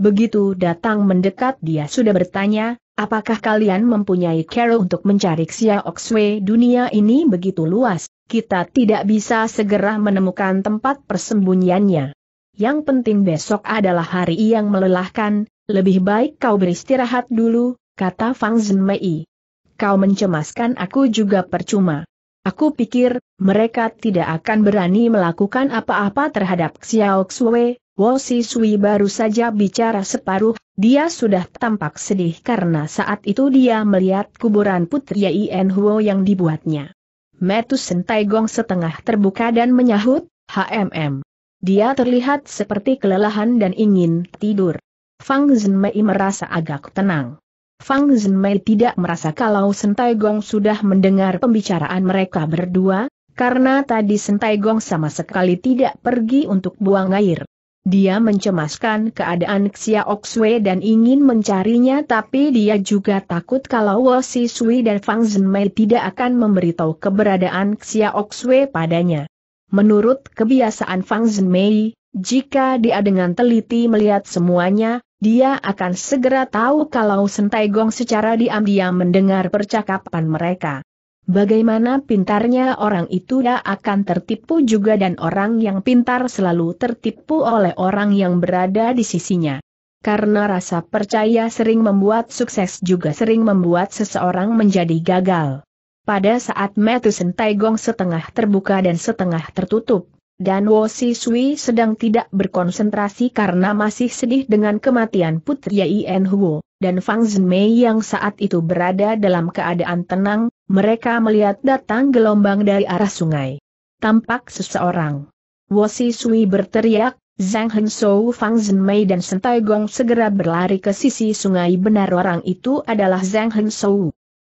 Begitu datang mendekat dia sudah bertanya, apakah kalian mempunyai cara untuk mencari Xia Oxwe dunia ini begitu luas, kita tidak bisa segera menemukan tempat persembunyiannya. Yang penting besok adalah hari yang melelahkan, lebih baik kau beristirahat dulu, kata Fang Zhenmei. Kau mencemaskan aku juga percuma. Aku pikir, mereka tidak akan berani melakukan apa-apa terhadap Xiaoxue Wo Si Sui baru saja bicara separuh, dia sudah tampak sedih karena saat itu dia melihat kuburan putri En Huo yang dibuatnya. Metu Sentai Gong setengah terbuka dan menyahut, HMM. Dia terlihat seperti kelelahan dan ingin tidur. Fang Mei merasa agak tenang. Fang Mei tidak merasa kalau Sentai Gong sudah mendengar pembicaraan mereka berdua, karena tadi Sentai Gong sama sekali tidak pergi untuk buang air. Dia mencemaskan keadaan Xia Xue dan ingin mencarinya tapi dia juga takut kalau Wo Si Sui dan Fang Zhenmei tidak akan memberitahu keberadaan Xia Xue padanya. Menurut kebiasaan Fang Zhenmei, jika dia dengan teliti melihat semuanya, dia akan segera tahu kalau Sentai Gong secara diam-diam mendengar percakapan mereka. Bagaimana pintarnya orang itu dia ya akan tertipu juga dan orang yang pintar selalu tertipu oleh orang yang berada di sisinya. Karena rasa percaya sering membuat sukses juga sering membuat seseorang menjadi gagal. Pada saat Sentai Gong setengah terbuka dan setengah tertutup, dan Wo Si Sui sedang tidak berkonsentrasi karena masih sedih dengan kematian putri Yen Huo dan Fang Zhenmei yang saat itu berada dalam keadaan tenang, mereka melihat datang gelombang dari arah sungai. Tampak seseorang. Wosi Sui berteriak, Zhang Hen Shou Fang Zhenmei dan Sentai Gong segera berlari ke sisi sungai benar orang itu adalah Zhang Hen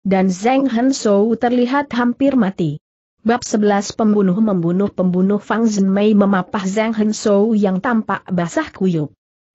Dan Zhang Hen terlihat hampir mati. Bab 11 Pembunuh Membunuh Pembunuh Fang Zhenmei memapah Zhang Hen yang tampak basah kuyup.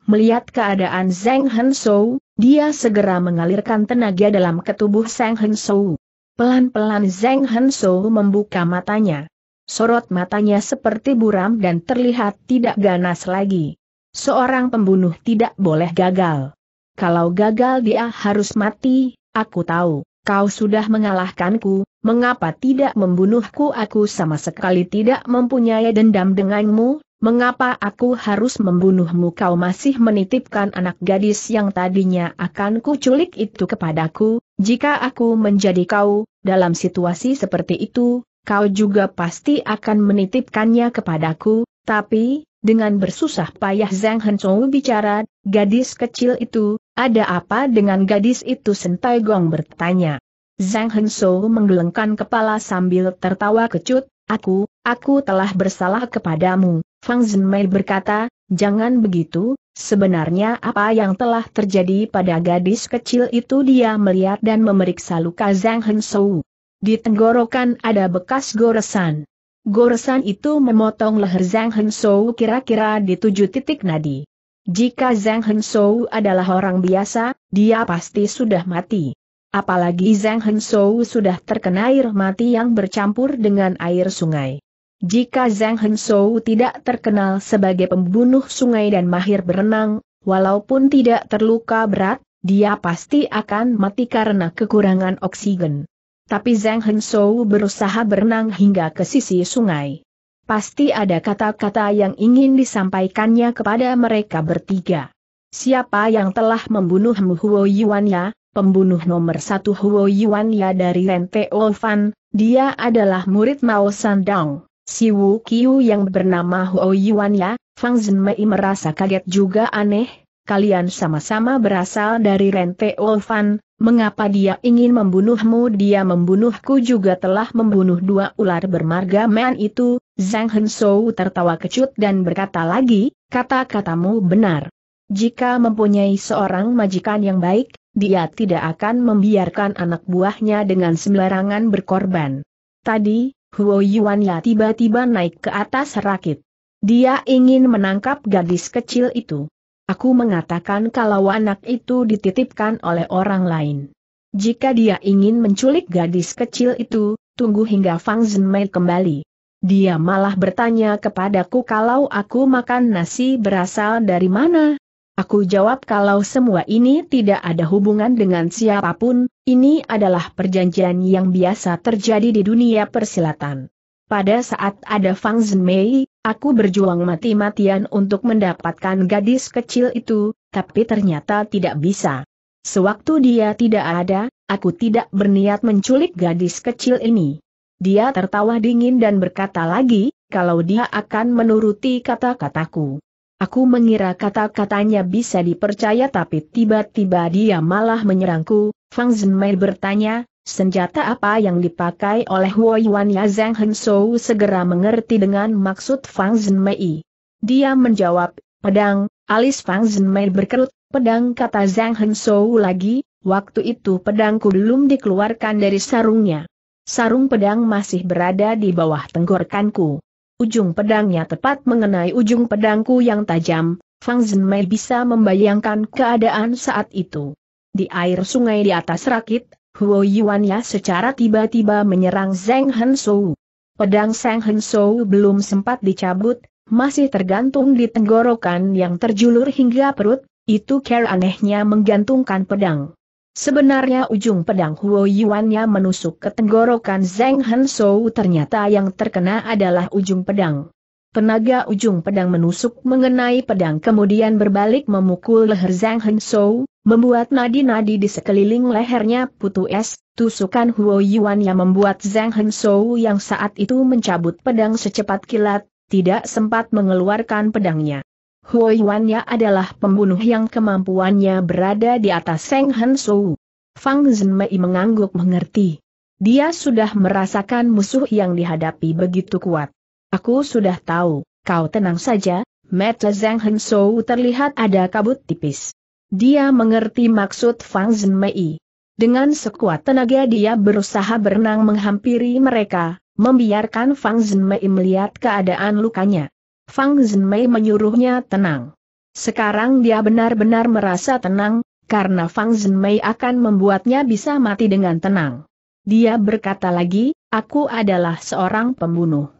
Melihat keadaan Zeng Hensou, dia segera mengalirkan tenaga dalam ketubuh Zeng Hensou. Pelan-pelan Zeng Hensou membuka matanya. Sorot matanya seperti buram dan terlihat tidak ganas lagi. Seorang pembunuh tidak boleh gagal. Kalau gagal dia harus mati, aku tahu. Kau sudah mengalahkanku, mengapa tidak membunuhku aku sama sekali tidak mempunyai dendam denganmu, Mengapa aku harus membunuhmu kau masih menitipkan anak gadis yang tadinya akan kuculik itu kepadaku, jika aku menjadi kau, dalam situasi seperti itu, kau juga pasti akan menitipkannya kepadaku, tapi, dengan bersusah payah Zhang Hensou bicara, gadis kecil itu, ada apa dengan gadis itu Sentai Gong bertanya. Zhang Hensou menggelengkan kepala sambil tertawa kecut, aku, aku telah bersalah kepadamu Fang Zhenmei berkata, jangan begitu, sebenarnya apa yang telah terjadi pada gadis kecil itu dia melihat dan memeriksa luka Zhang Hensou. Di tenggorokan ada bekas goresan. Goresan itu memotong leher Zhang Hensou kira-kira di tujuh titik nadi. Jika Zhang Hensou adalah orang biasa, dia pasti sudah mati. Apalagi Zhang Hensou sudah terkena air mati yang bercampur dengan air sungai. Jika Zhang Hensou tidak terkenal sebagai pembunuh sungai dan mahir berenang, walaupun tidak terluka berat, dia pasti akan mati karena kekurangan oksigen. Tapi Zhang Hensou berusaha berenang hingga ke sisi sungai. Pasti ada kata-kata yang ingin disampaikannya kepada mereka bertiga. Siapa yang telah membunuh Mu Huo Yuan Ya, pembunuh nomor satu Huo Yuan Ya dari Teo Fan, dia adalah murid Mao Sandang. Si Wu Qiu yang bernama Huo Yuan Ya, Fang Zhenmei merasa kaget juga aneh, kalian sama-sama berasal dari Rente Olfan, mengapa dia ingin membunuhmu dia membunuhku juga telah membunuh dua ular bermarga man itu, Zhang Hensou tertawa kecut dan berkata lagi, kata-katamu benar. Jika mempunyai seorang majikan yang baik, dia tidak akan membiarkan anak buahnya dengan sembarangan berkorban. Tadi, Huo ya tiba-tiba naik ke atas rakit. Dia ingin menangkap gadis kecil itu. Aku mengatakan kalau anak itu dititipkan oleh orang lain. Jika dia ingin menculik gadis kecil itu, tunggu hingga Fang Zhenmei kembali. Dia malah bertanya kepadaku kalau aku makan nasi berasal dari mana, Aku jawab kalau semua ini tidak ada hubungan dengan siapapun, ini adalah perjanjian yang biasa terjadi di dunia persilatan. Pada saat ada Fang Zhenmei, aku berjuang mati-matian untuk mendapatkan gadis kecil itu, tapi ternyata tidak bisa. Sewaktu dia tidak ada, aku tidak berniat menculik gadis kecil ini. Dia tertawa dingin dan berkata lagi, kalau dia akan menuruti kata-kataku. Aku mengira kata-katanya bisa dipercaya tapi tiba-tiba dia malah menyerangku, Fang Zhenmei bertanya, senjata apa yang dipakai oleh Woi Wan Ya Hensou segera mengerti dengan maksud Fang Zhenmei. Dia menjawab, pedang, alis Fang Zhenmei berkerut, pedang kata Zhang Hensou lagi, waktu itu pedangku belum dikeluarkan dari sarungnya. Sarung pedang masih berada di bawah tenggorokanku. Ujung pedangnya tepat mengenai ujung pedangku yang tajam, Fang Zhenmei bisa membayangkan keadaan saat itu. Di air sungai di atas rakit, Huo ya secara tiba-tiba menyerang Zheng Hen Pedang Zheng Hen belum sempat dicabut, masih tergantung di tenggorokan yang terjulur hingga perut, itu care anehnya menggantungkan pedang. Sebenarnya ujung pedang Huo Yuannya menusuk ke tenggorokan Zheng Han ternyata yang terkena adalah ujung pedang. Tenaga ujung pedang menusuk mengenai pedang kemudian berbalik memukul leher Zhang Heng membuat nadi-nadi di sekeliling lehernya putus. tusukan Huo Yuan yang membuat Zhang Heng yang saat itu mencabut pedang secepat kilat, tidak sempat mengeluarkan pedangnya. Hoi Wannya adalah pembunuh yang kemampuannya berada di atas Seng Han Sou. Fang Zhenmei mengangguk mengerti. Dia sudah merasakan musuh yang dihadapi begitu kuat. Aku sudah tahu, kau tenang saja, mata Zhang Han Sou terlihat ada kabut tipis. Dia mengerti maksud Fang Zhenmei. Dengan sekuat tenaga dia berusaha berenang menghampiri mereka, membiarkan Fang Zhenmei melihat keadaan lukanya. Fang Zhenmei menyuruhnya tenang. Sekarang dia benar-benar merasa tenang, karena Fang Zhenmei akan membuatnya bisa mati dengan tenang. Dia berkata lagi, aku adalah seorang pembunuh.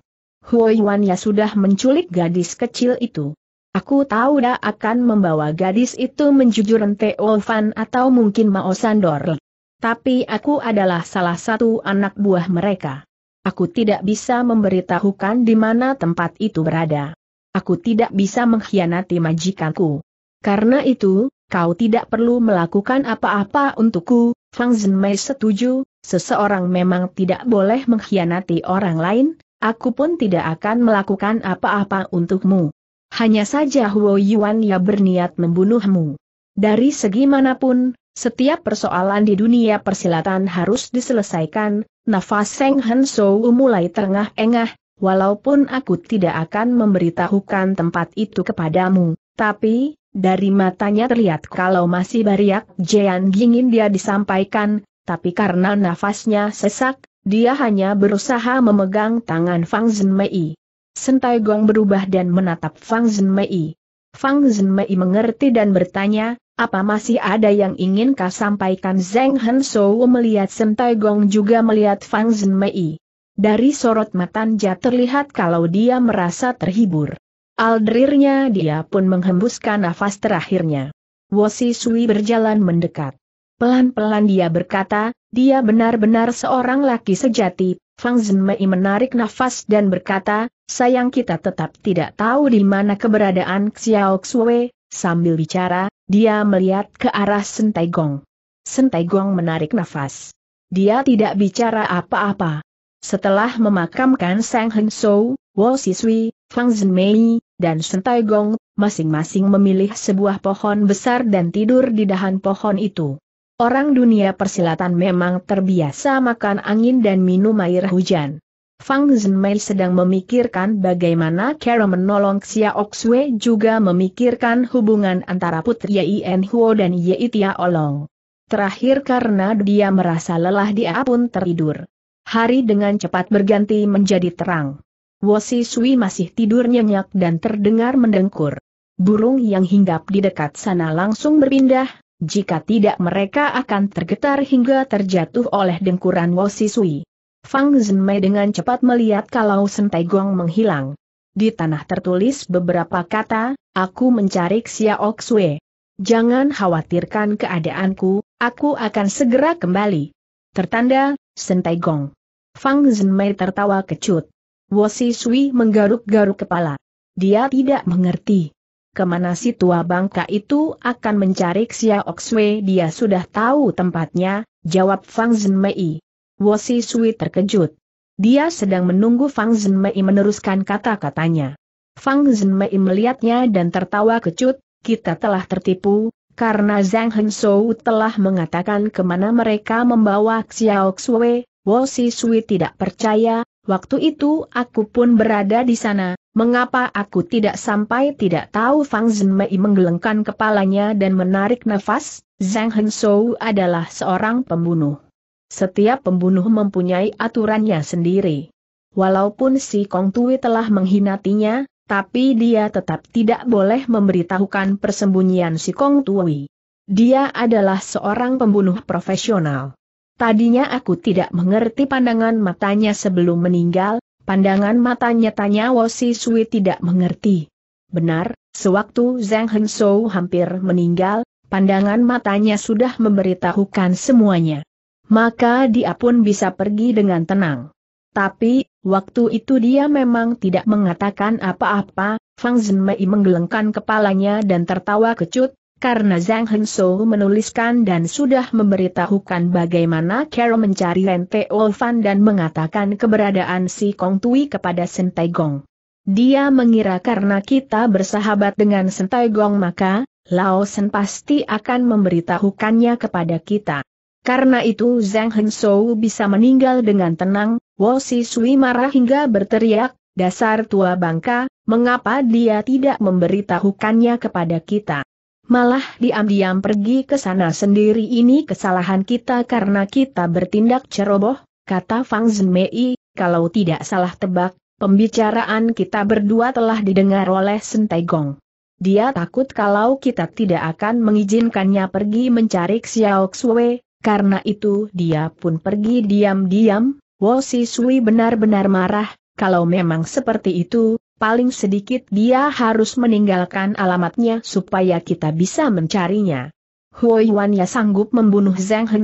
Hui Wan ya sudah menculik gadis kecil itu. Aku tahu dia akan membawa gadis itu menjujur Teo Olvan atau mungkin Mao Sandor. Tapi aku adalah salah satu anak buah mereka. Aku tidak bisa memberitahukan di mana tempat itu berada. Aku tidak bisa mengkhianati majikanku. Karena itu, kau tidak perlu melakukan apa-apa untukku, Fang Zhenmei setuju, seseorang memang tidak boleh mengkhianati orang lain, aku pun tidak akan melakukan apa-apa untukmu. Hanya saja Huo Yuan ya berniat membunuhmu. Dari segi manapun, setiap persoalan di dunia persilatan harus diselesaikan, nafas Seng Han Shou mulai terengah-engah, walaupun aku tidak akan memberitahukan tempat itu kepadamu, tapi, dari matanya terlihat kalau masih bariak Jian ingin dia disampaikan, tapi karena nafasnya sesak, dia hanya berusaha memegang tangan Fang Zhenmei. Sentai Gong berubah dan menatap Fang Zhenmei. Fang Zhenmei mengerti dan bertanya, apa masih ada yang ingin kau sampaikan Zeng Hensou melihat Sentai Gong juga melihat Fang Zhenmei. Dari sorot matanja terlihat kalau dia merasa terhibur. Aldrirnya dia pun menghembuskan nafas terakhirnya. Wosi Sui berjalan mendekat. Pelan-pelan dia berkata, dia benar-benar seorang laki sejati, Fang Zhenmei menarik nafas dan berkata, sayang kita tetap tidak tahu di mana keberadaan Xiao Xue, sambil bicara, dia melihat ke arah Sentai Gong. Sentai Gong menarik nafas. Dia tidak bicara apa-apa. Setelah memakamkan Sang Heng Sou, Wo Siswi, Fang Zhenmei, dan Tai Gong, masing-masing memilih sebuah pohon besar dan tidur di dahan pohon itu. Orang dunia persilatan memang terbiasa makan angin dan minum air hujan. Fang Zhenmei sedang memikirkan bagaimana cara menolong Xia Oxue juga memikirkan hubungan antara putri En Huo dan Yi Tia Olong. Terakhir karena dia merasa lelah dia pun tertidur hari dengan cepat berganti menjadi terang. Wosi Sui masih tidur nyenyak dan terdengar mendengkur. Burung yang hinggap di dekat sana langsung berpindah, jika tidak mereka akan tergetar hingga terjatuh oleh dengkuran Wosi Sui. Fang Zhenmei dengan cepat melihat kalau Sentai Gong menghilang. Di tanah tertulis beberapa kata, aku mencari Xiao Xue. Jangan khawatirkan keadaanku, aku akan segera kembali. Tertanda, Sentai Gong. Fang Zhenmei tertawa kecut. Wosi Sui menggaruk-garuk kepala. Dia tidak mengerti. Kemana si tua bangka itu akan mencari Xiaoxue? Oxwe? dia sudah tahu tempatnya, jawab Fang Zhenmei. Wosi Sui terkejut. Dia sedang menunggu Fang Zhenmei meneruskan kata-katanya. Fang Zhenmei melihatnya dan tertawa kecut, kita telah tertipu, karena Zhang Hengshou telah mengatakan kemana mereka membawa Xiao Xue, Wo Si Sui tidak percaya, waktu itu aku pun berada di sana, mengapa aku tidak sampai tidak tahu Fang Mei menggelengkan kepalanya dan menarik nafas, Zhang Hensou adalah seorang pembunuh. Setiap pembunuh mempunyai aturannya sendiri. Walaupun si Kong Tui telah menghinatinya, tapi dia tetap tidak boleh memberitahukan persembunyian si Kong Tui. Dia adalah seorang pembunuh profesional. Tadinya aku tidak mengerti pandangan matanya sebelum meninggal, pandangan matanya tanya Wosi Sui tidak mengerti. Benar, sewaktu Zhang Heng hampir meninggal, pandangan matanya sudah memberitahukan semuanya. Maka dia pun bisa pergi dengan tenang. Tapi, waktu itu dia memang tidak mengatakan apa-apa, Fang Zhenmei menggelengkan kepalanya dan tertawa kecut, karena Zhang Henso menuliskan dan sudah memberitahukan bagaimana Carol mencari Rente Fan dan mengatakan keberadaan si Kong Tui kepada Sentai Gong. Dia mengira karena kita bersahabat dengan Sentai Gong maka, Lao Sen pasti akan memberitahukannya kepada kita. Karena itu Zhang Henso bisa meninggal dengan tenang, Wo Si Sui marah hingga berteriak, dasar tua bangka, mengapa dia tidak memberitahukannya kepada kita malah diam-diam pergi ke sana sendiri ini kesalahan kita karena kita bertindak ceroboh, kata Fang Zmei, kalau tidak salah tebak, pembicaraan kita berdua telah didengar oleh Sentai Gong. Dia takut kalau kita tidak akan mengizinkannya pergi mencari Xiao Xue, karena itu dia pun pergi diam-diam, Wo Si Sui benar-benar marah, kalau memang seperti itu, paling sedikit dia harus meninggalkan alamatnya supaya kita bisa mencarinya. Hoi ya sanggup membunuh Zhang Hen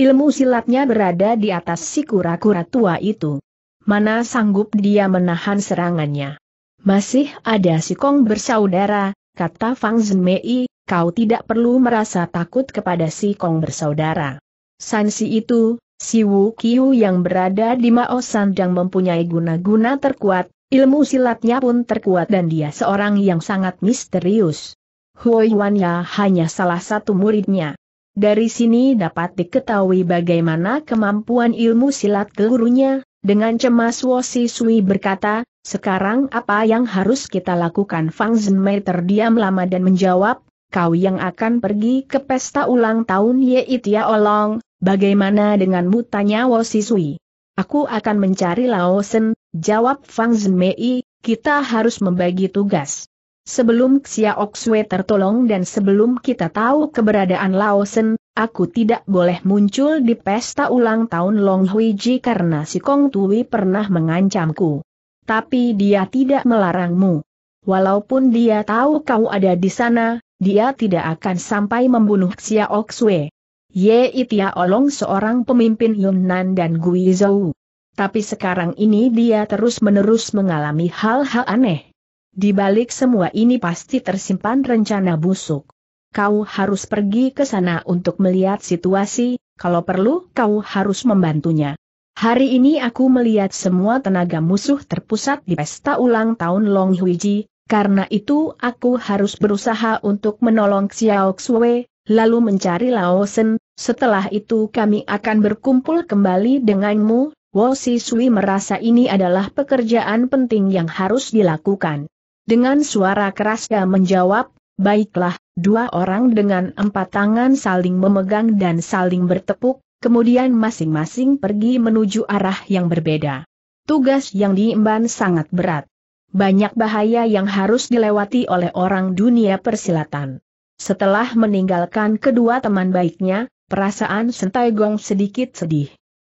Ilmu silatnya berada di atas si kura-kura tua itu. Mana sanggup dia menahan serangannya. Masih ada si Kong bersaudara, kata Fang Zhenmei, kau tidak perlu merasa takut kepada si Kong bersaudara. Sansi itu, si Wu Qiu yang berada di Mao Sandang mempunyai guna-guna terkuat, Ilmu silatnya pun terkuat dan dia seorang yang sangat misterius. Hui ya hanya salah satu muridnya. Dari sini dapat diketahui bagaimana kemampuan ilmu silat gurunya, dengan cemas Wosi Sui berkata, sekarang apa yang harus kita lakukan Fang Zhenmei terdiam lama dan menjawab, kau yang akan pergi ke pesta ulang tahun Ye Tia Olong, bagaimana denganmu tanya Wosi Sui. Aku akan mencari Laosen, Jawab Fang Zmei, kita harus membagi tugas. Sebelum Xiao Xue tertolong dan sebelum kita tahu keberadaan Lao Sen, aku tidak boleh muncul di pesta ulang tahun Long Huiji karena si Kong Tui pernah mengancamku. Tapi dia tidak melarangmu. Walaupun dia tahu kau ada di sana, dia tidak akan sampai membunuh Xiao Xue. Ye Itia Olong seorang pemimpin Yunnan dan Guizhou. Tapi sekarang ini dia terus-menerus mengalami hal-hal aneh. Di balik semua ini pasti tersimpan rencana busuk. Kau harus pergi ke sana untuk melihat situasi, kalau perlu kau harus membantunya. Hari ini aku melihat semua tenaga musuh terpusat di pesta ulang tahun Long Huiji, karena itu aku harus berusaha untuk menolong Xiao Xue, lalu mencari Laosen, setelah itu kami akan berkumpul kembali denganmu, Wo Si Sui merasa ini adalah pekerjaan penting yang harus dilakukan. Dengan suara keras dia menjawab, baiklah, dua orang dengan empat tangan saling memegang dan saling bertepuk, kemudian masing-masing pergi menuju arah yang berbeda. Tugas yang diemban sangat berat. Banyak bahaya yang harus dilewati oleh orang dunia persilatan. Setelah meninggalkan kedua teman baiknya, perasaan Sentai Gong sedikit sedih.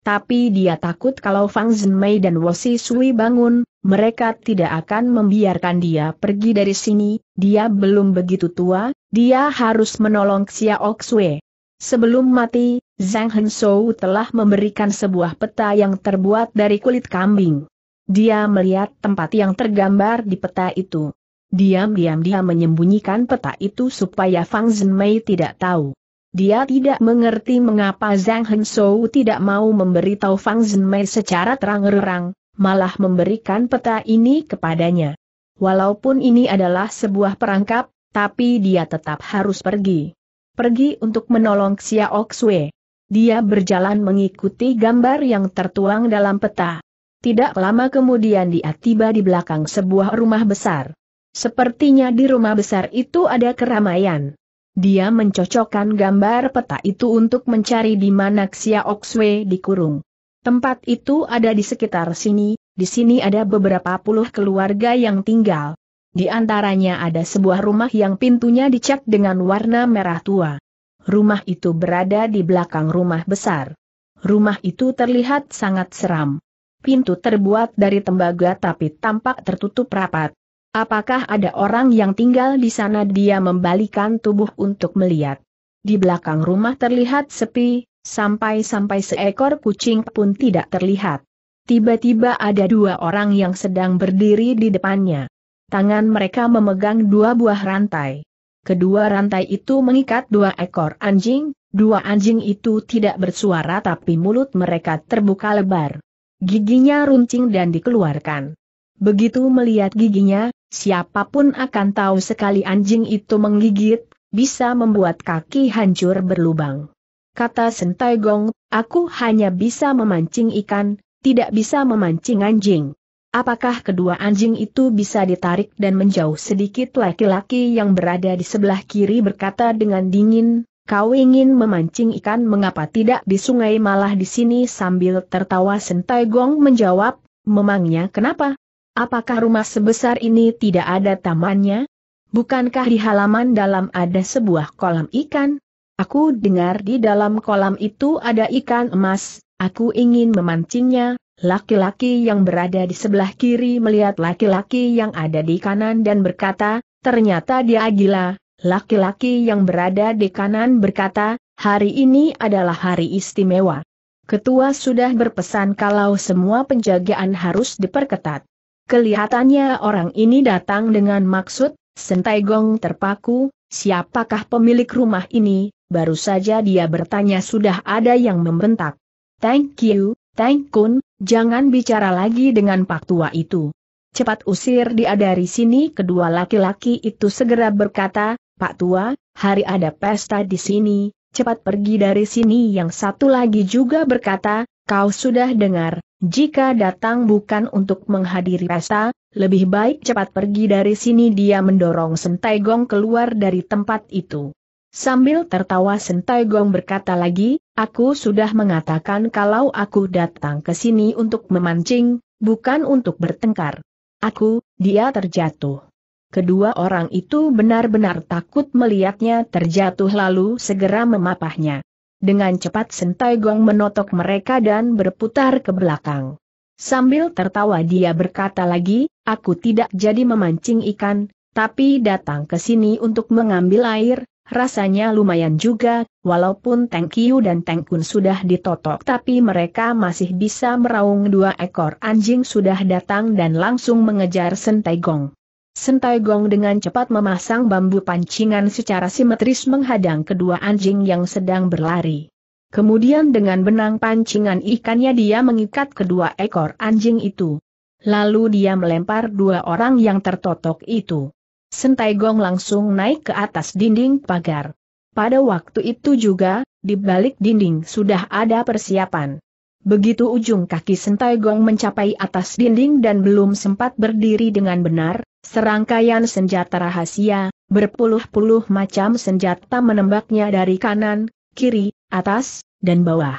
Tapi dia takut kalau Fang Zhenmei dan Wosi Sui bangun, mereka tidak akan membiarkan dia pergi dari sini, dia belum begitu tua, dia harus menolong Xiao Xue. Sebelum mati, Zhang Hensou telah memberikan sebuah peta yang terbuat dari kulit kambing. Dia melihat tempat yang tergambar di peta itu. Diam-diam dia menyembunyikan peta itu supaya Fang Zhenmei tidak tahu. Dia tidak mengerti mengapa Zhang Hensou tidak mau memberitahu Fang Zhenmei secara terang-terang, malah memberikan peta ini kepadanya. Walaupun ini adalah sebuah perangkap, tapi dia tetap harus pergi. Pergi untuk menolong Xiao Xue. Dia berjalan mengikuti gambar yang tertuang dalam peta. Tidak lama kemudian dia tiba di belakang sebuah rumah besar. Sepertinya di rumah besar itu ada keramaian. Dia mencocokkan gambar peta itu untuk mencari di mana Xia Oxwe dikurung. Tempat itu ada di sekitar sini, di sini ada beberapa puluh keluarga yang tinggal. Di antaranya ada sebuah rumah yang pintunya dicat dengan warna merah tua. Rumah itu berada di belakang rumah besar. Rumah itu terlihat sangat seram. Pintu terbuat dari tembaga tapi tampak tertutup rapat. Apakah ada orang yang tinggal di sana dia membalikan tubuh untuk melihat. Di belakang rumah terlihat sepi, sampai-sampai seekor kucing pun tidak terlihat. Tiba-tiba ada dua orang yang sedang berdiri di depannya. Tangan mereka memegang dua buah rantai. Kedua rantai itu mengikat dua ekor anjing, dua anjing itu tidak bersuara tapi mulut mereka terbuka lebar. Giginya runcing dan dikeluarkan. Begitu melihat giginya, Siapapun akan tahu sekali anjing itu menggigit, bisa membuat kaki hancur berlubang. Kata Sentai Gong, aku hanya bisa memancing ikan, tidak bisa memancing anjing. Apakah kedua anjing itu bisa ditarik dan menjauh sedikit laki-laki yang berada di sebelah kiri berkata dengan dingin, kau ingin memancing ikan mengapa tidak di sungai malah di sini sambil tertawa Sentai Gong menjawab, memangnya kenapa? Apakah rumah sebesar ini tidak ada tamannya? Bukankah di halaman dalam ada sebuah kolam ikan? Aku dengar di dalam kolam itu ada ikan emas, aku ingin memancingnya, Laki-laki yang berada di sebelah kiri melihat laki-laki yang ada di kanan dan berkata, ternyata dia gila. Laki-laki yang berada di kanan berkata, hari ini adalah hari istimewa. Ketua sudah berpesan kalau semua penjagaan harus diperketat. Kelihatannya orang ini datang dengan maksud, Sentai Gong terpaku, siapakah pemilik rumah ini, baru saja dia bertanya sudah ada yang membentak. Thank you, Tang Kun, jangan bicara lagi dengan pak tua itu. Cepat usir dia dari sini kedua laki-laki itu segera berkata, Pak Tua, hari ada pesta di sini, cepat pergi dari sini yang satu lagi juga berkata, kau sudah dengar, jika datang bukan untuk menghadiri pesta, lebih baik cepat pergi dari sini dia mendorong Sentai Gong keluar dari tempat itu. Sambil tertawa Sentai Gong berkata lagi, aku sudah mengatakan kalau aku datang ke sini untuk memancing, bukan untuk bertengkar. Aku, dia terjatuh. Kedua orang itu benar-benar takut melihatnya terjatuh lalu segera memapahnya. Dengan cepat Sentai Gong menotok mereka dan berputar ke belakang. Sambil tertawa dia berkata lagi, aku tidak jadi memancing ikan, tapi datang ke sini untuk mengambil air, rasanya lumayan juga, walaupun Teng Kiu dan Teng Kun sudah ditotok tapi mereka masih bisa meraung dua ekor anjing sudah datang dan langsung mengejar Sentai Gong. Sentai Gong dengan cepat memasang bambu pancingan secara simetris menghadang kedua anjing yang sedang berlari. Kemudian dengan benang pancingan ikannya dia mengikat kedua ekor anjing itu. Lalu dia melempar dua orang yang tertotok itu. Sentai Gong langsung naik ke atas dinding pagar. Pada waktu itu juga, di balik dinding sudah ada persiapan. Begitu ujung kaki Sentai Gong mencapai atas dinding dan belum sempat berdiri dengan benar, Serangkaian senjata rahasia, berpuluh-puluh macam senjata menembaknya dari kanan, kiri, atas, dan bawah.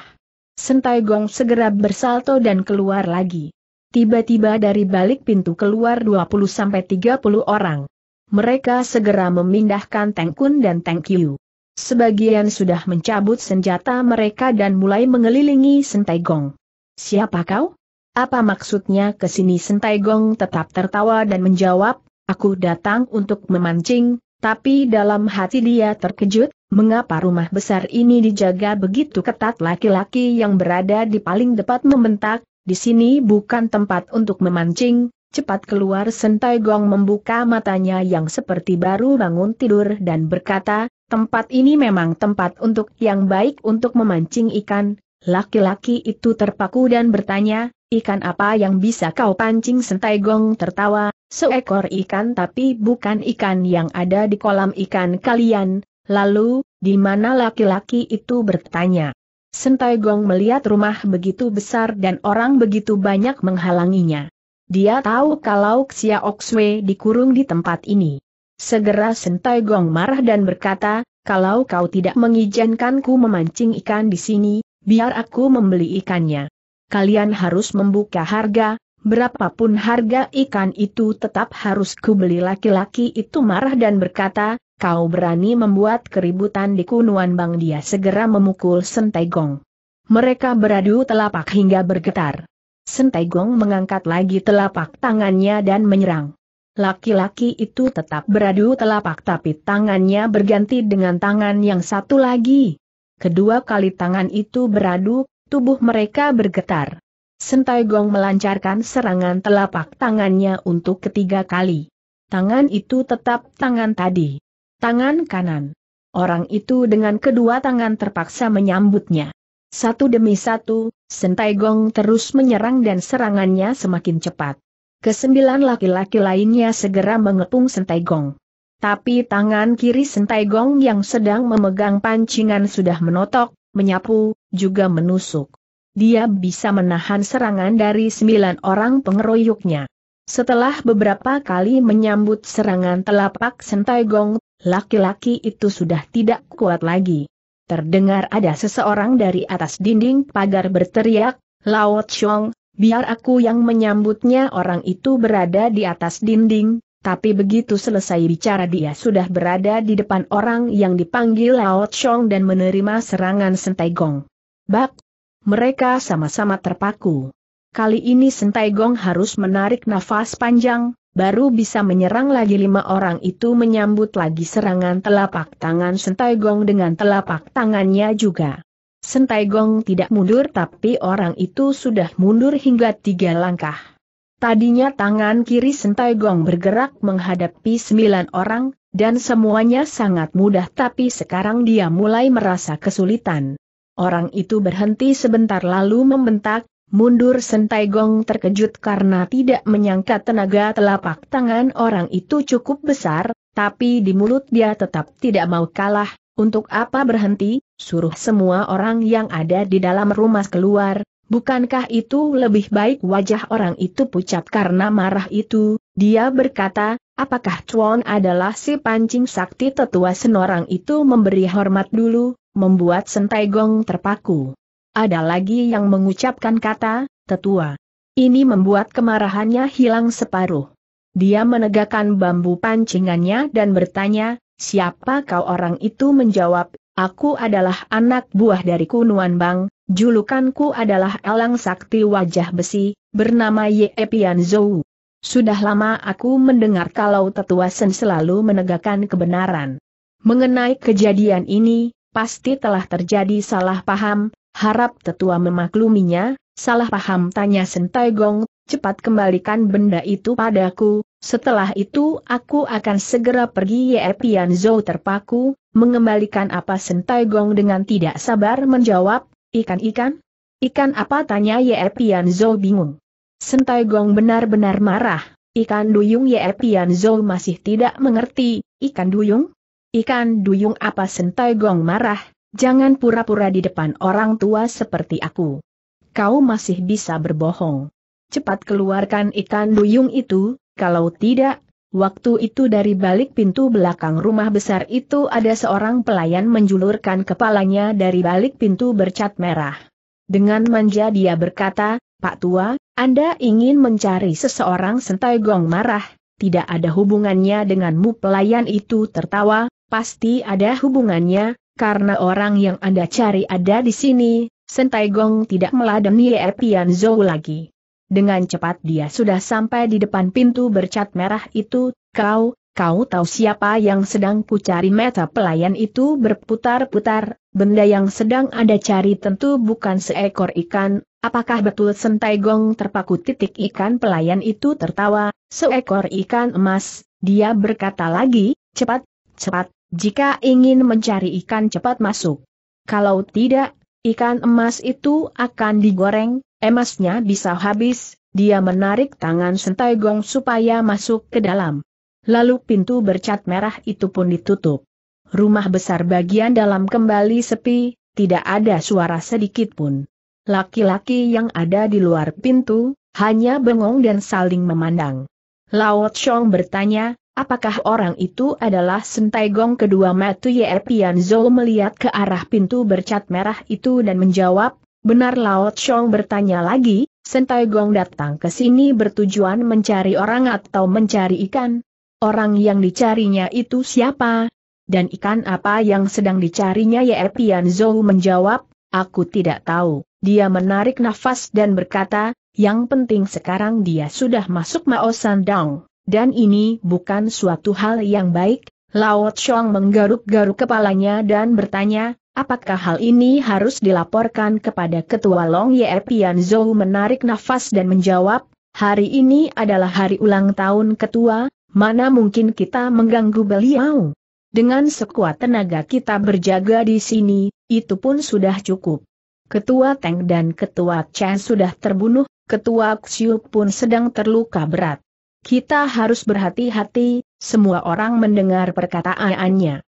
Sentai Gong segera bersalto dan keluar lagi. Tiba-tiba dari balik pintu keluar 20-30 orang. Mereka segera memindahkan Teng Kun dan Teng Qiu. Sebagian sudah mencabut senjata mereka dan mulai mengelilingi Sentai Gong. Siapa kau? Apa maksudnya ke sini Sentai Gong tetap tertawa dan menjawab, aku datang untuk memancing, tapi dalam hati dia terkejut, mengapa rumah besar ini dijaga begitu ketat laki-laki yang berada di paling depan membentak, di sini bukan tempat untuk memancing, Cepat keluar Sentai Gong membuka matanya yang seperti baru bangun tidur dan berkata, tempat ini memang tempat untuk yang baik untuk memancing ikan. Laki-laki itu terpaku dan bertanya, Ikan apa yang bisa kau pancing sentai gong tertawa, seekor ikan tapi bukan ikan yang ada di kolam ikan kalian, lalu, di mana laki-laki itu bertanya. Sentai Gong melihat rumah begitu besar dan orang begitu banyak menghalanginya. Dia tahu kalau Xia Oxwe dikurung di tempat ini. Segera Sentai Gong marah dan berkata, kalau kau tidak mengizinkanku memancing ikan di sini, biar aku membeli ikannya kalian harus membuka harga, berapapun harga ikan itu tetap harus kubeli laki-laki itu marah dan berkata, kau berani membuat keributan di kunuan bang dia segera memukul Sentai Gong. Mereka beradu telapak hingga bergetar. Sentai Gong mengangkat lagi telapak tangannya dan menyerang. Laki-laki itu tetap beradu telapak tapi tangannya berganti dengan tangan yang satu lagi. Kedua kali tangan itu beradu, tubuh mereka bergetar. Sentai Gong melancarkan serangan telapak tangannya untuk ketiga kali. Tangan itu tetap tangan tadi. Tangan kanan. Orang itu dengan kedua tangan terpaksa menyambutnya. Satu demi satu, Sentai Gong terus menyerang dan serangannya semakin cepat. Kesembilan laki-laki lainnya segera mengepung Sentai Gong. Tapi tangan kiri Sentai Gong yang sedang memegang pancingan sudah menotok, menyapu, juga menusuk. Dia bisa menahan serangan dari sembilan orang pengeroyoknya. Setelah beberapa kali menyambut serangan telapak sentai gong, laki-laki itu sudah tidak kuat lagi. Terdengar ada seseorang dari atas dinding pagar berteriak, Lao Chong, biar aku yang menyambutnya orang itu berada di atas dinding, tapi begitu selesai bicara dia sudah berada di depan orang yang dipanggil Lao Chong dan menerima serangan Sentai Gong. Bak! Mereka sama-sama terpaku. Kali ini Sentai Gong harus menarik nafas panjang, baru bisa menyerang lagi lima orang itu menyambut lagi serangan telapak tangan Sentai Gong dengan telapak tangannya juga. Sentai Gong tidak mundur tapi orang itu sudah mundur hingga tiga langkah. Tadinya tangan kiri Sentai Gong bergerak menghadapi sembilan orang, dan semuanya sangat mudah tapi sekarang dia mulai merasa kesulitan. Orang itu berhenti sebentar lalu membentak, mundur Sentai Gong terkejut karena tidak menyangka tenaga telapak tangan orang itu cukup besar, tapi di mulut dia tetap tidak mau kalah, untuk apa berhenti, suruh semua orang yang ada di dalam rumah keluar, Bukankah itu lebih baik wajah orang itu pucat karena marah itu? Dia berkata, apakah Chuan adalah si pancing sakti tetua senorang itu memberi hormat dulu, membuat sentai gong terpaku. Ada lagi yang mengucapkan kata, tetua. Ini membuat kemarahannya hilang separuh. Dia menegakkan bambu pancingannya dan bertanya, siapa kau orang itu menjawab, aku adalah anak buah dari Kunuan Bang, Julukanku adalah Elang Sakti Wajah Besi, bernama Ye Pian Zhou. Sudah lama aku mendengar kalau tetua Sen selalu menegakkan kebenaran. Mengenai kejadian ini, pasti telah terjadi salah paham, harap tetua memakluminya, salah paham tanya Sentai Gong, cepat kembalikan benda itu padaku, setelah itu aku akan segera pergi Ye Pian Zhou terpaku, mengembalikan apa Sentai Gong dengan tidak sabar menjawab, Ikan-ikan? Ikan apa tanya Ye Pianzo bingung. Sentai Gong benar-benar marah, ikan duyung Ye Pianzo masih tidak mengerti, ikan duyung? Ikan duyung apa Sentai Gong marah, jangan pura-pura di depan orang tua seperti aku. Kau masih bisa berbohong. Cepat keluarkan ikan duyung itu, kalau tidak, Waktu itu dari balik pintu belakang rumah besar itu ada seorang pelayan menjulurkan kepalanya dari balik pintu bercat merah. Dengan manja dia berkata, Pak Tua, Anda ingin mencari seseorang sentai gong marah, tidak ada hubungannya denganmu pelayan itu tertawa, pasti ada hubungannya, karena orang yang Anda cari ada di sini, sentai gong tidak meladeni Epian Zhou lagi. Dengan cepat dia sudah sampai di depan pintu bercat merah itu, kau, kau tahu siapa yang sedang kucari meta pelayan itu berputar-putar, benda yang sedang ada cari tentu bukan seekor ikan, apakah betul sentai gong terpaku titik ikan pelayan itu tertawa, seekor ikan emas, dia berkata lagi, cepat, cepat, jika ingin mencari ikan cepat masuk. Kalau tidak, ikan emas itu akan digoreng, emasnya bisa habis, dia menarik tangan Sentai Gong supaya masuk ke dalam. Lalu pintu bercat merah itu pun ditutup. Rumah besar bagian dalam kembali sepi, tidak ada suara sedikit pun. Laki-laki yang ada di luar pintu, hanya bengong dan saling memandang. Lao Chong bertanya, apakah orang itu adalah Sentai Gong kedua Matu Ye Pian Zhou melihat ke arah pintu bercat merah itu dan menjawab, Benar Lao Chong bertanya lagi, Sentai Gong datang ke sini bertujuan mencari orang atau mencari ikan? Orang yang dicarinya itu siapa? Dan ikan apa yang sedang dicarinya Ya, Pian Zhou menjawab, aku tidak tahu. Dia menarik nafas dan berkata, yang penting sekarang dia sudah masuk Mao Sandang, dan ini bukan suatu hal yang baik. Lao Chong menggaruk-garuk kepalanya dan bertanya, Apakah hal ini harus dilaporkan kepada Ketua Long Ye Pian Zhou menarik nafas dan menjawab, hari ini adalah hari ulang tahun Ketua, mana mungkin kita mengganggu beliau? Dengan sekuat tenaga kita berjaga di sini, itu pun sudah cukup. Ketua Teng dan Ketua Chen sudah terbunuh, Ketua Xiu pun sedang terluka berat. Kita harus berhati-hati, semua orang mendengar perkataannya.